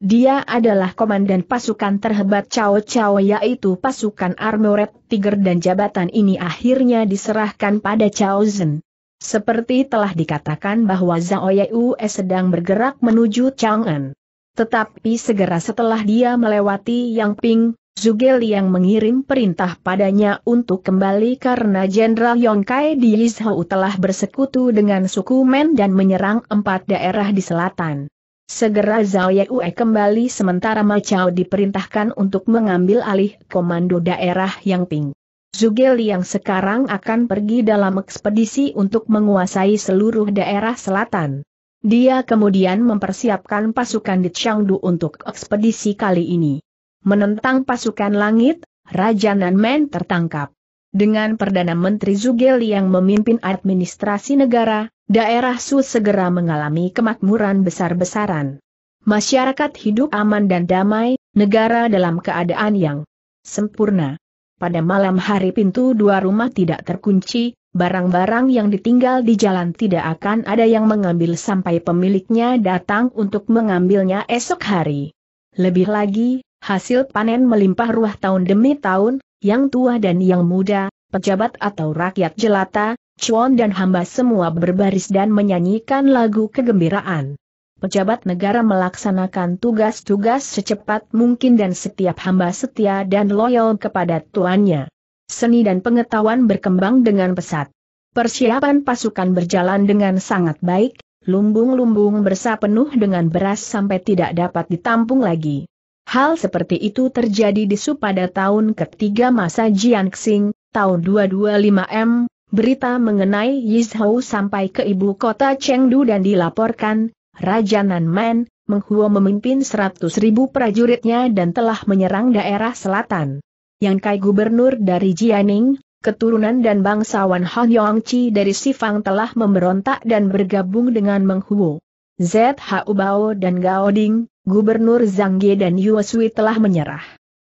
dia adalah komandan pasukan terhebat Cao Cao yaitu pasukan Armored Tiger dan jabatan ini akhirnya diserahkan pada Cao Zhen. Seperti telah dikatakan bahwa Zhao Yue sedang bergerak menuju Chang'an. Tetapi segera setelah dia melewati Yang Ping, Zugel yang mengirim perintah padanya untuk kembali karena Jenderal Yong Kai di Yizhou telah bersekutu dengan suku Men dan menyerang empat daerah di selatan. Segera Zhao Yue kembali sementara Chao diperintahkan untuk mengambil alih komando daerah Yang Ping. Zugel yang sekarang akan pergi dalam ekspedisi untuk menguasai seluruh daerah selatan. Dia kemudian mempersiapkan pasukan di Changdu untuk ekspedisi kali ini. Menentang pasukan langit, Raja Nanmen tertangkap. Dengan Perdana Menteri Zugel yang memimpin administrasi negara, daerah Su segera mengalami kemakmuran besar-besaran. Masyarakat hidup aman dan damai, negara dalam keadaan yang sempurna pada malam hari pintu dua rumah tidak terkunci, barang-barang yang ditinggal di jalan tidak akan ada yang mengambil sampai pemiliknya datang untuk mengambilnya esok hari. Lebih lagi, hasil panen melimpah ruah tahun demi tahun, yang tua dan yang muda, pejabat atau rakyat jelata, cuan dan hamba semua berbaris dan menyanyikan lagu kegembiraan pejabat negara melaksanakan tugas-tugas secepat mungkin dan setiap hamba setia dan loyal kepada tuannya. Seni dan pengetahuan berkembang dengan pesat. Persiapan pasukan berjalan dengan sangat baik, lumbung-lumbung bersa penuh dengan beras sampai tidak dapat ditampung lagi. Hal seperti itu terjadi di Su pada tahun ketiga masa Jiangxing, tahun 225M, Berita mengenai Yizhou sampai ke ibu kota Chengdu dan dilaporkan, Raja Nanman, Menghuo memimpin 100 ribu prajuritnya dan telah menyerang daerah selatan. Yang Kai gubernur dari Jianing, keturunan dan bangsawan Han Yongqi dari Sifang telah memberontak dan bergabung dengan Menghuo. ZHU Bao dan Ding, Gubernur Zhang Ye dan Yuosui telah menyerah.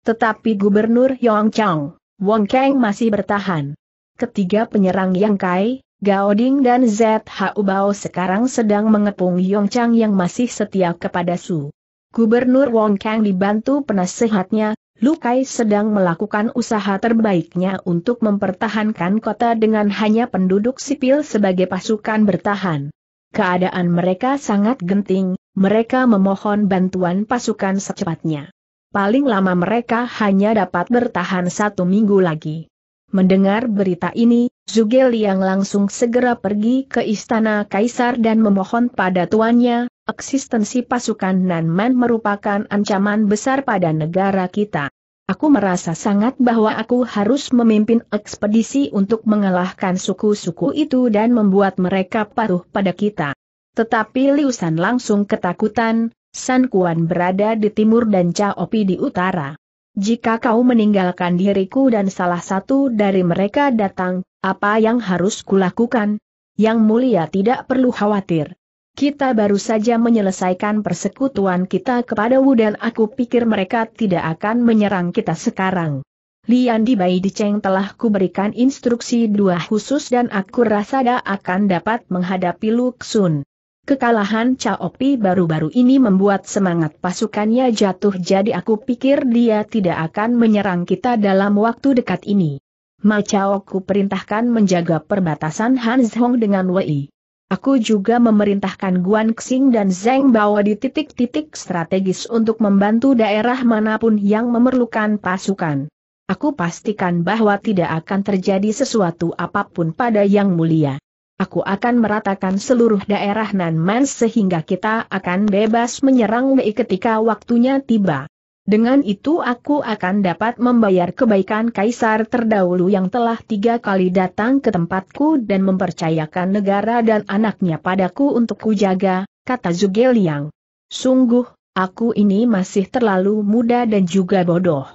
Tetapi Gubernur Yongchang, Wong Kang masih bertahan. Ketiga penyerang Yang Kai, Gaoding dan ZHU Bao sekarang sedang mengepung Yongchang yang masih setia kepada Su. Gubernur Wong Kang dibantu penasehatnya, Lukai sedang melakukan usaha terbaiknya untuk mempertahankan kota dengan hanya penduduk sipil sebagai pasukan bertahan. Keadaan mereka sangat genting, mereka memohon bantuan pasukan secepatnya. Paling lama mereka hanya dapat bertahan satu minggu lagi. Mendengar berita ini, Zhuge yang langsung segera pergi ke istana kaisar dan memohon pada tuannya, eksistensi pasukan Nanman merupakan ancaman besar pada negara kita. Aku merasa sangat bahwa aku harus memimpin ekspedisi untuk mengalahkan suku-suku itu dan membuat mereka patuh pada kita. Tetapi Liusan langsung ketakutan, San Kuan berada di timur dan Cao Pi di utara. Jika kau meninggalkan diriku dan salah satu dari mereka datang, apa yang harus kulakukan? Yang mulia tidak perlu khawatir. Kita baru saja menyelesaikan persekutuan kita kepada Wu dan aku pikir mereka tidak akan menyerang kita sekarang. Lian di Bai Diceng telah kuberikan instruksi dua khusus dan aku rasa dia akan dapat menghadapi Luksun. Kekalahan Pi baru-baru ini membuat semangat pasukannya jatuh jadi aku pikir dia tidak akan menyerang kita dalam waktu dekat ini. Ma aku perintahkan menjaga perbatasan Hanzhong dengan Wei. Aku juga memerintahkan Guan Xing dan Zeng Bao di titik-titik strategis untuk membantu daerah manapun yang memerlukan pasukan. Aku pastikan bahwa tidak akan terjadi sesuatu apapun pada Yang Mulia aku akan meratakan seluruh daerah Nanman sehingga kita akan bebas menyerang Wei ketika waktunya tiba. Dengan itu aku akan dapat membayar kebaikan kaisar terdahulu yang telah tiga kali datang ke tempatku dan mempercayakan negara dan anaknya padaku untuk kujaga, kata Zhuge Liang. Sungguh, aku ini masih terlalu muda dan juga bodoh.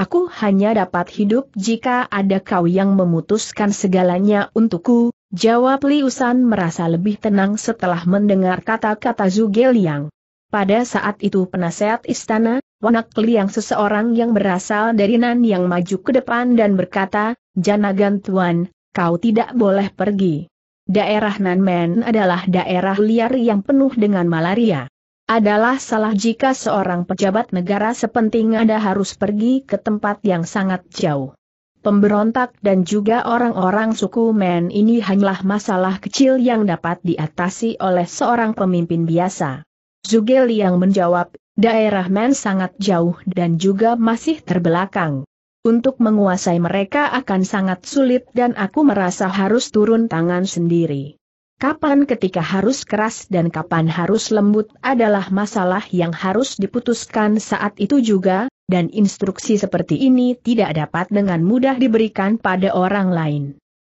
Aku hanya dapat hidup jika ada kau yang memutuskan segalanya untukku, jawab Liusan merasa lebih tenang setelah mendengar kata-kata Zhuge Liang. Pada saat itu penasehat istana, Wanak Liang seseorang yang berasal dari Nan yang maju ke depan dan berkata, Janagan Tuan, kau tidak boleh pergi. Daerah Nanmen adalah daerah liar yang penuh dengan malaria. Adalah salah jika seorang pejabat negara sepenting Anda harus pergi ke tempat yang sangat jauh. Pemberontak dan juga orang-orang suku Men ini hanyalah masalah kecil yang dapat diatasi oleh seorang pemimpin biasa. Zugel yang menjawab, daerah Men sangat jauh dan juga masih terbelakang. Untuk menguasai mereka akan sangat sulit dan aku merasa harus turun tangan sendiri. Kapan ketika harus keras dan kapan harus lembut adalah masalah yang harus diputuskan saat itu juga, dan instruksi seperti ini tidak dapat dengan mudah diberikan pada orang lain.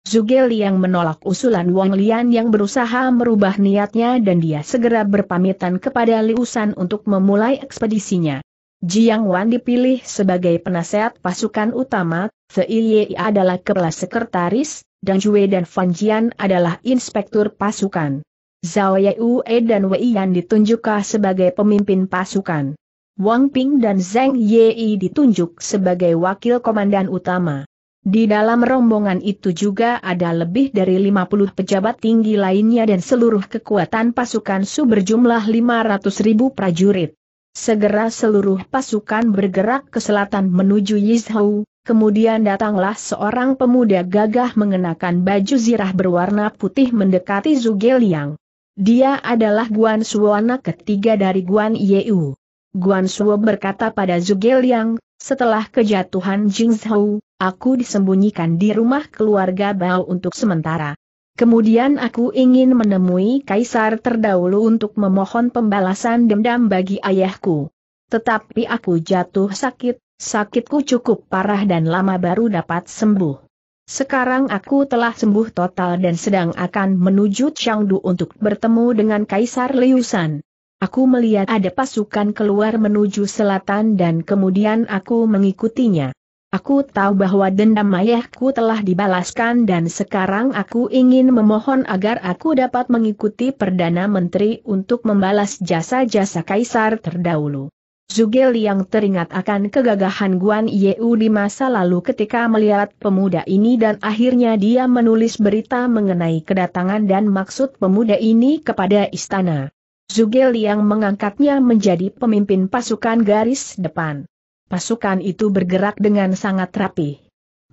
Zugel yang menolak usulan Wang Lian yang berusaha merubah niatnya dan dia segera berpamitan kepada Liusan untuk memulai ekspedisinya. Jiang Wan dipilih sebagai penasehat pasukan utama, Feiye adalah kepala sekretaris, dan Jue dan Fan Jian adalah inspektur pasukan. Zhao Yue dan Wei Yan ditunjuk sebagai pemimpin pasukan. Wang Ping dan Zheng Yi ditunjuk sebagai wakil komandan utama. Di dalam rombongan itu juga ada lebih dari 50 pejabat tinggi lainnya dan seluruh kekuatan pasukan Su berjumlah 500 ribu prajurit. Segera seluruh pasukan bergerak ke selatan menuju Yizhou, kemudian datanglah seorang pemuda gagah mengenakan baju zirah berwarna putih mendekati Zuge Liang. Dia adalah Guan Suo anak ketiga dari Guan Yeu. Guan Suo berkata pada Zuge Liang, setelah kejatuhan Jingzhou, aku disembunyikan di rumah keluarga Bao untuk sementara. Kemudian aku ingin menemui kaisar terdahulu untuk memohon pembalasan dendam bagi ayahku. Tetapi aku jatuh sakit, sakitku cukup parah dan lama baru dapat sembuh. Sekarang aku telah sembuh total dan sedang akan menuju Changdu untuk bertemu dengan Kaisar Liusan. Aku melihat ada pasukan keluar menuju selatan dan kemudian aku mengikutinya. Aku tahu bahwa dendam ayahku telah dibalaskan dan sekarang aku ingin memohon agar aku dapat mengikuti Perdana Menteri untuk membalas jasa-jasa Kaisar terdahulu. Zugel yang teringat akan kegagahan Guan Yeu di masa lalu ketika melihat pemuda ini dan akhirnya dia menulis berita mengenai kedatangan dan maksud pemuda ini kepada istana. Zugel yang mengangkatnya menjadi pemimpin pasukan garis depan. Pasukan itu bergerak dengan sangat rapi.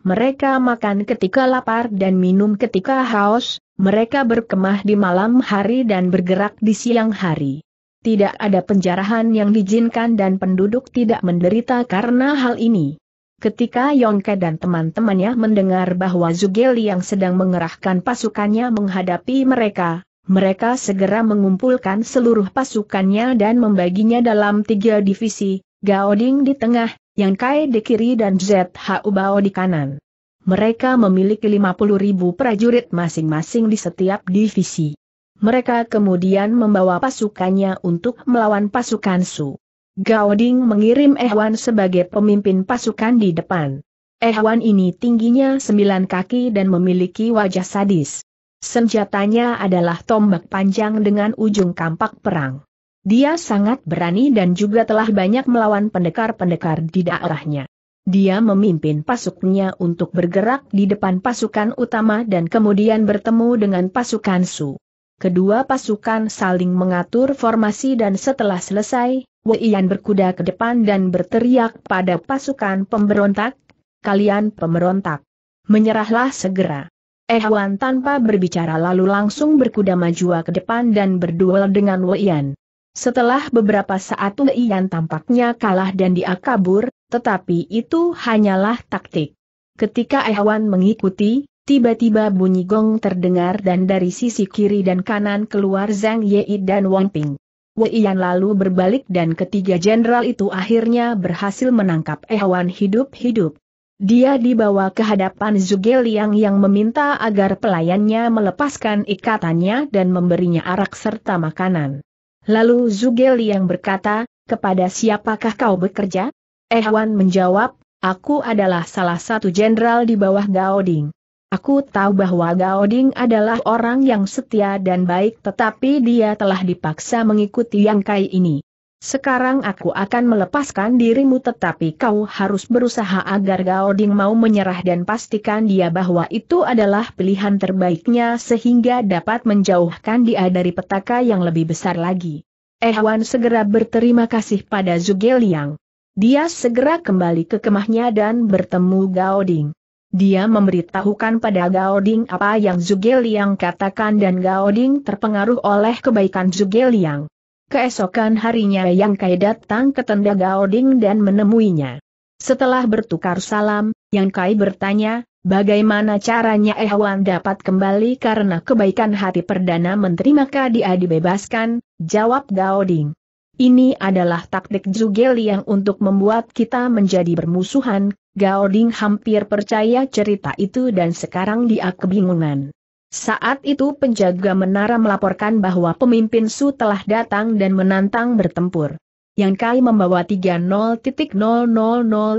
Mereka makan ketika lapar dan minum ketika haus, mereka berkemah di malam hari dan bergerak di siang hari. Tidak ada penjarahan yang diizinkan dan penduduk tidak menderita karena hal ini. Ketika Yongke dan teman-temannya mendengar bahwa Zugel yang sedang mengerahkan pasukannya menghadapi mereka, mereka segera mengumpulkan seluruh pasukannya dan membaginya dalam tiga divisi, Gaoding di tengah, Yang Kai di kiri dan ZHU Bao di kanan. Mereka memiliki 50 ribu prajurit masing-masing di setiap divisi. Mereka kemudian membawa pasukannya untuk melawan pasukan Su. Gaoding mengirim Ehwan sebagai pemimpin pasukan di depan. Ehwan ini tingginya 9 kaki dan memiliki wajah sadis. Senjatanya adalah tombak panjang dengan ujung kampak perang. Dia sangat berani dan juga telah banyak melawan pendekar-pendekar di daerahnya. Dia memimpin pasuknya untuk bergerak di depan pasukan utama dan kemudian bertemu dengan pasukan Su. Kedua pasukan saling mengatur formasi dan setelah selesai, Yan berkuda ke depan dan berteriak pada pasukan pemberontak, kalian pemberontak. Menyerahlah segera. Ehwan tanpa berbicara lalu langsung berkuda maju ke depan dan berduel dengan Yan. Setelah beberapa saat Leian tampaknya kalah dan dia kabur, tetapi itu hanyalah taktik. Ketika Ehwan mengikuti, tiba-tiba bunyi gong terdengar dan dari sisi kiri dan kanan keluar Zhang Yei dan Wang Ping. Yan lalu berbalik dan ketiga jenderal itu akhirnya berhasil menangkap Ehwan hidup-hidup. Dia dibawa ke hadapan Zhuge Liang yang meminta agar pelayannya melepaskan ikatannya dan memberinya arak serta makanan. Lalu Zugel yang berkata, kepada siapakah kau bekerja? Ehwan menjawab, aku adalah salah satu jenderal di bawah Gaoding. Aku tahu bahwa Gaoding adalah orang yang setia dan baik tetapi dia telah dipaksa mengikuti Yang Kai ini. Sekarang aku akan melepaskan dirimu tetapi kau harus berusaha agar Gao Ding mau menyerah dan pastikan dia bahwa itu adalah pilihan terbaiknya sehingga dapat menjauhkan dia dari petaka yang lebih besar lagi. Ehwan segera berterima kasih pada Zugeliang. Dia segera kembali ke kemahnya dan bertemu Gao Ding. Dia memberitahukan pada Gao Ding apa yang Zugeliang katakan dan Gao Ding terpengaruh oleh kebaikan Zugeliang. Keesokan harinya Yang Kai datang ke tenda Gaoding dan menemuinya. Setelah bertukar salam, Yang Kai bertanya, bagaimana caranya Ehwan dapat kembali karena kebaikan hati Perdana Menteri maka dia dibebaskan, jawab Gaoding. Ini adalah taktik Zhuge yang untuk membuat kita menjadi bermusuhan, Gaoding hampir percaya cerita itu dan sekarang dia kebingungan. Saat itu penjaga menara melaporkan bahwa pemimpin Su telah datang dan menantang bertempur. Yang Kai membawa 30.000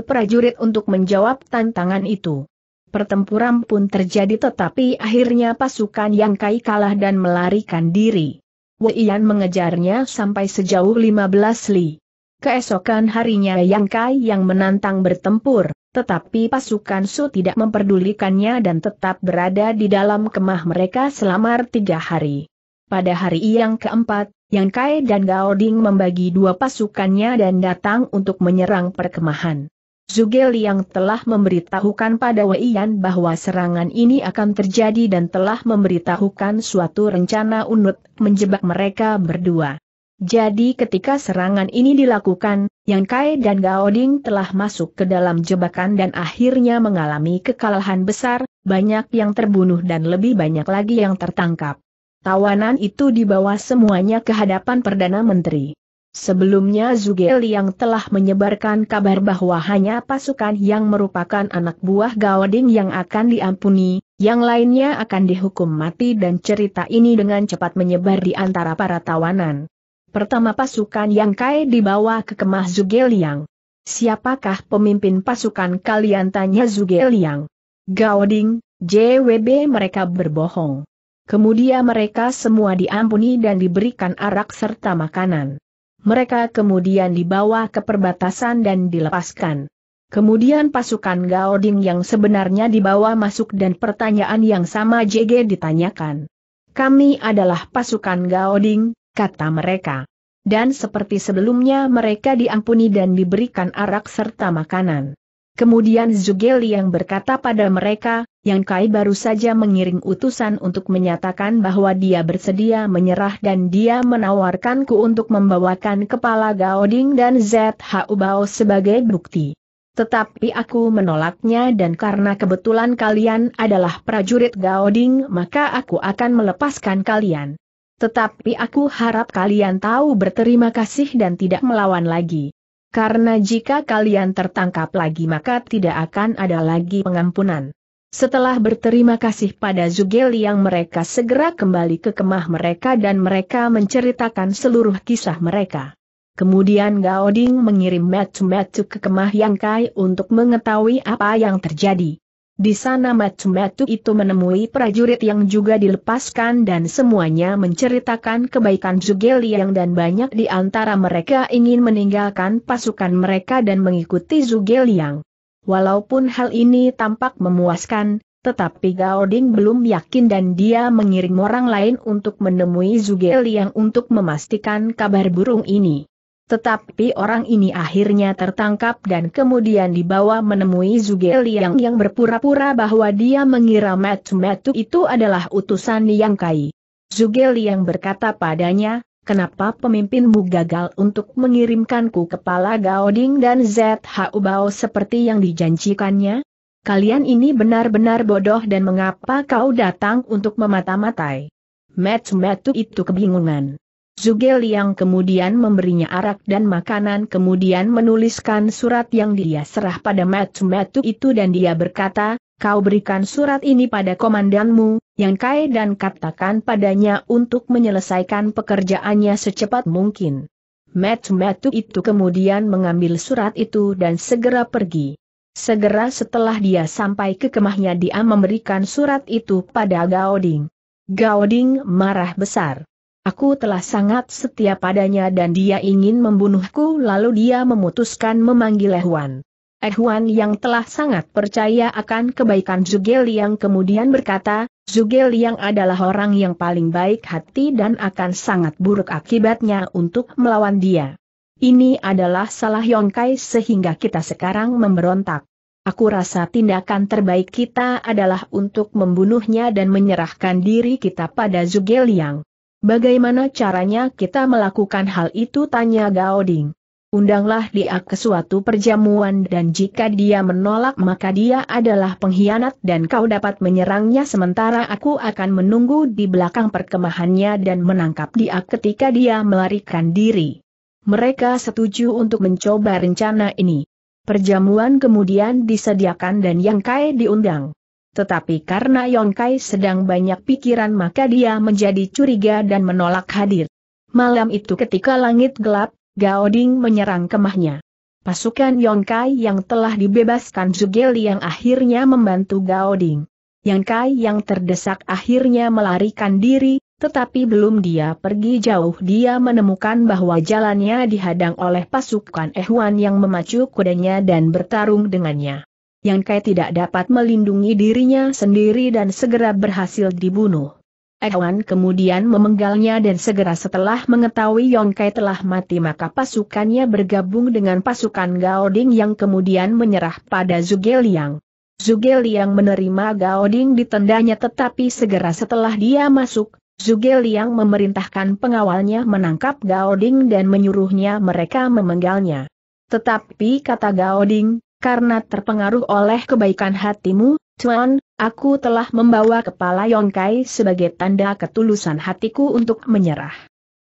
prajurit untuk menjawab tantangan itu. Pertempuran pun terjadi tetapi akhirnya pasukan Yang Kai kalah dan melarikan diri. Weian mengejarnya sampai sejauh 15 li. Keesokan harinya Yang Kai yang menantang bertempur. Tetapi pasukan Su tidak memperdulikannya dan tetap berada di dalam kemah mereka selama tiga hari. Pada hari yang keempat, Yang Kai dan Gao Ding membagi dua pasukannya dan datang untuk menyerang perkemahan. Zugel Liang telah memberitahukan pada Wei Yan bahwa serangan ini akan terjadi dan telah memberitahukan suatu rencana unut menjebak mereka berdua. Jadi ketika serangan ini dilakukan, Yang Kai dan Gaoding telah masuk ke dalam jebakan dan akhirnya mengalami kekalahan besar, banyak yang terbunuh dan lebih banyak lagi yang tertangkap. Tawanan itu dibawa semuanya ke hadapan Perdana Menteri. Sebelumnya Zuge Liang telah menyebarkan kabar bahwa hanya pasukan yang merupakan anak buah Gaoding yang akan diampuni, yang lainnya akan dihukum mati dan cerita ini dengan cepat menyebar di antara para tawanan. Pertama pasukan yang Kai dibawa ke kemah Zugeliang. Siapakah pemimpin pasukan kalian tanya Zugeliang? Gaoding, JWB mereka berbohong. Kemudian mereka semua diampuni dan diberikan arak serta makanan. Mereka kemudian dibawa ke perbatasan dan dilepaskan. Kemudian pasukan Gaoding yang sebenarnya dibawa masuk dan pertanyaan yang sama JG ditanyakan. Kami adalah pasukan Gaoding, kata mereka. Dan seperti sebelumnya mereka diampuni dan diberikan arak serta makanan. Kemudian Zugel yang berkata pada mereka, yang Kai baru saja mengiring utusan untuk menyatakan bahwa dia bersedia menyerah dan dia menawarkanku untuk membawakan kepala Gaoding dan ZHU Bao sebagai bukti. Tetapi aku menolaknya dan karena kebetulan kalian adalah prajurit Gaoding maka aku akan melepaskan kalian. Tetapi aku harap kalian tahu berterima kasih dan tidak melawan lagi. Karena jika kalian tertangkap lagi maka tidak akan ada lagi pengampunan. Setelah berterima kasih pada Zugel, yang mereka segera kembali ke kemah mereka dan mereka menceritakan seluruh kisah mereka. Kemudian Gaoding mengirim Matu-Matu ke kemah Yang Kai untuk mengetahui apa yang terjadi. Di sana Matsumatu itu menemui prajurit yang juga dilepaskan dan semuanya menceritakan kebaikan Zugeliang dan banyak di antara mereka ingin meninggalkan pasukan mereka dan mengikuti Zugeliang. Walaupun hal ini tampak memuaskan, tetapi Gaoding belum yakin dan dia mengirim orang lain untuk menemui Zugeliang untuk memastikan kabar burung ini. Tetapi orang ini akhirnya tertangkap dan kemudian dibawa menemui Zuge Liang yang berpura-pura bahwa dia mengira Matu-Matu itu adalah utusan Liang Kai. Zuge Liang berkata padanya, kenapa pemimpinmu gagal untuk mengirimkanku kepala Gaoding dan ZHU Bao seperti yang dijanjikannya? Kalian ini benar-benar bodoh dan mengapa kau datang untuk memata-matai? Matu-Matu itu kebingungan. Zugel yang kemudian memberinya arak dan makanan kemudian menuliskan surat yang dia serah pada Matu-Matu itu dan dia berkata, kau berikan surat ini pada komandanmu, yang kai dan katakan padanya untuk menyelesaikan pekerjaannya secepat mungkin. Matu-Matu itu kemudian mengambil surat itu dan segera pergi. Segera setelah dia sampai ke kemahnya dia memberikan surat itu pada Gauding. Gauding marah besar. Aku telah sangat setia padanya dan dia ingin membunuhku lalu dia memutuskan memanggil Ehwan. Ehwan yang telah sangat percaya akan kebaikan Zugel yang kemudian berkata, Zugel yang adalah orang yang paling baik hati dan akan sangat buruk akibatnya untuk melawan dia. Ini adalah salah Yongkai sehingga kita sekarang memberontak. Aku rasa tindakan terbaik kita adalah untuk membunuhnya dan menyerahkan diri kita pada yang. Bagaimana caranya kita melakukan hal itu tanya Gao Ding. Undanglah dia ke suatu perjamuan dan jika dia menolak maka dia adalah pengkhianat dan kau dapat menyerangnya sementara aku akan menunggu di belakang perkemahannya dan menangkap dia ketika dia melarikan diri. Mereka setuju untuk mencoba rencana ini. Perjamuan kemudian disediakan dan Yang Kai diundang. Tetapi karena Yongkai sedang banyak pikiran maka dia menjadi curiga dan menolak hadir. Malam itu ketika langit gelap, Gao Ding menyerang kemahnya. Pasukan Yongkai yang telah dibebaskan Zugel yang akhirnya membantu Gao Gaoding. Yongkai yang terdesak akhirnya melarikan diri, tetapi belum dia pergi jauh dia menemukan bahwa jalannya dihadang oleh pasukan Ehwan yang memacu kudanya dan bertarung dengannya yang Kai tidak dapat melindungi dirinya sendiri dan segera berhasil dibunuh. Ewan kemudian memenggalnya dan segera setelah mengetahui Kai telah mati maka pasukannya bergabung dengan pasukan Gao Ding yang kemudian menyerah pada Liang. Zuge Zuge Liang menerima Gao Ding di tendanya tetapi segera setelah dia masuk, Zuge Liang memerintahkan pengawalnya menangkap Gao Ding dan menyuruhnya mereka memenggalnya. Tetapi kata Gao Ding karena terpengaruh oleh kebaikan hatimu, Tuan, aku telah membawa kepala Yongkai sebagai tanda ketulusan hatiku untuk menyerah.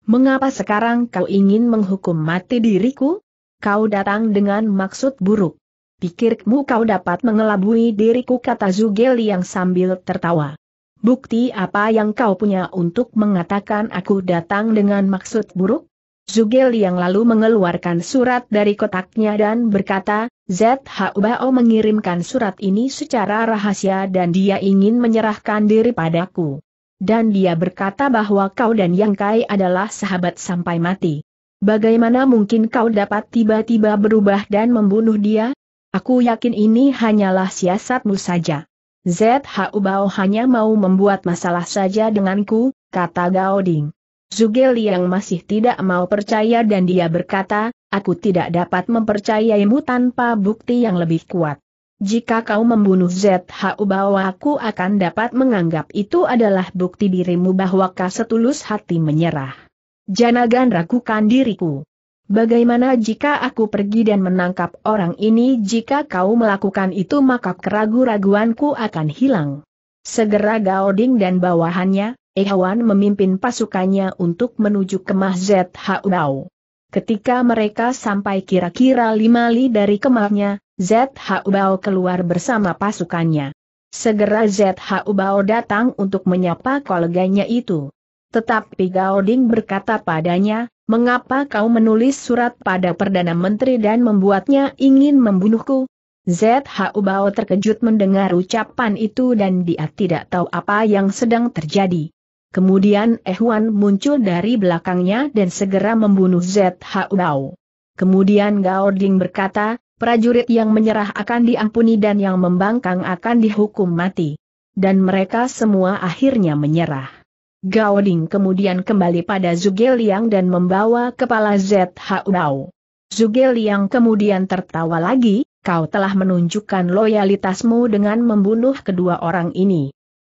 Mengapa sekarang kau ingin menghukum mati diriku? Kau datang dengan maksud buruk. Pikirmu kau dapat mengelabui diriku kata Zugel yang sambil tertawa. Bukti apa yang kau punya untuk mengatakan aku datang dengan maksud buruk? Zugel yang lalu mengeluarkan surat dari kotaknya dan berkata, ZH mengirimkan surat ini secara rahasia dan dia ingin menyerahkan diri padaku. Dan dia berkata bahwa kau dan Yang Kai adalah sahabat sampai mati. Bagaimana mungkin kau dapat tiba-tiba berubah dan membunuh dia? Aku yakin ini hanyalah siasatmu saja. ZH hanya mau membuat masalah saja denganku, kata Gao Ding. Zugel yang masih tidak mau percaya dan dia berkata, aku tidak dapat mempercayaimu tanpa bukti yang lebih kuat. Jika kau membunuh ZHU bahwa aku akan dapat menganggap itu adalah bukti dirimu bahwa kau setulus hati menyerah. Janagan ragukan diriku. Bagaimana jika aku pergi dan menangkap orang ini jika kau melakukan itu maka keragu raguanku akan hilang. Segera Gaoding dan bawahannya, Ehawan memimpin pasukannya untuk menuju kemah ZHUAU. Ketika mereka sampai kira-kira lima li dari kemahnya, ZHUAU keluar bersama pasukannya. Segera ZHUAU datang untuk menyapa koleganya itu. Tetapi Gaoding berkata padanya, mengapa kau menulis surat pada Perdana Menteri dan membuatnya ingin membunuhku? ZHUBAO terkejut mendengar ucapan itu dan dia tidak tahu apa yang sedang terjadi. Kemudian Ehwan muncul dari belakangnya dan segera membunuh ZH Bao. Kemudian Gao Ding berkata, prajurit yang menyerah akan diampuni dan yang membangkang akan dihukum mati. Dan mereka semua akhirnya menyerah. Gao Ding kemudian kembali pada Zhuge Liang dan membawa kepala ZH Bao. Zhuge Liang kemudian tertawa lagi, kau telah menunjukkan loyalitasmu dengan membunuh kedua orang ini.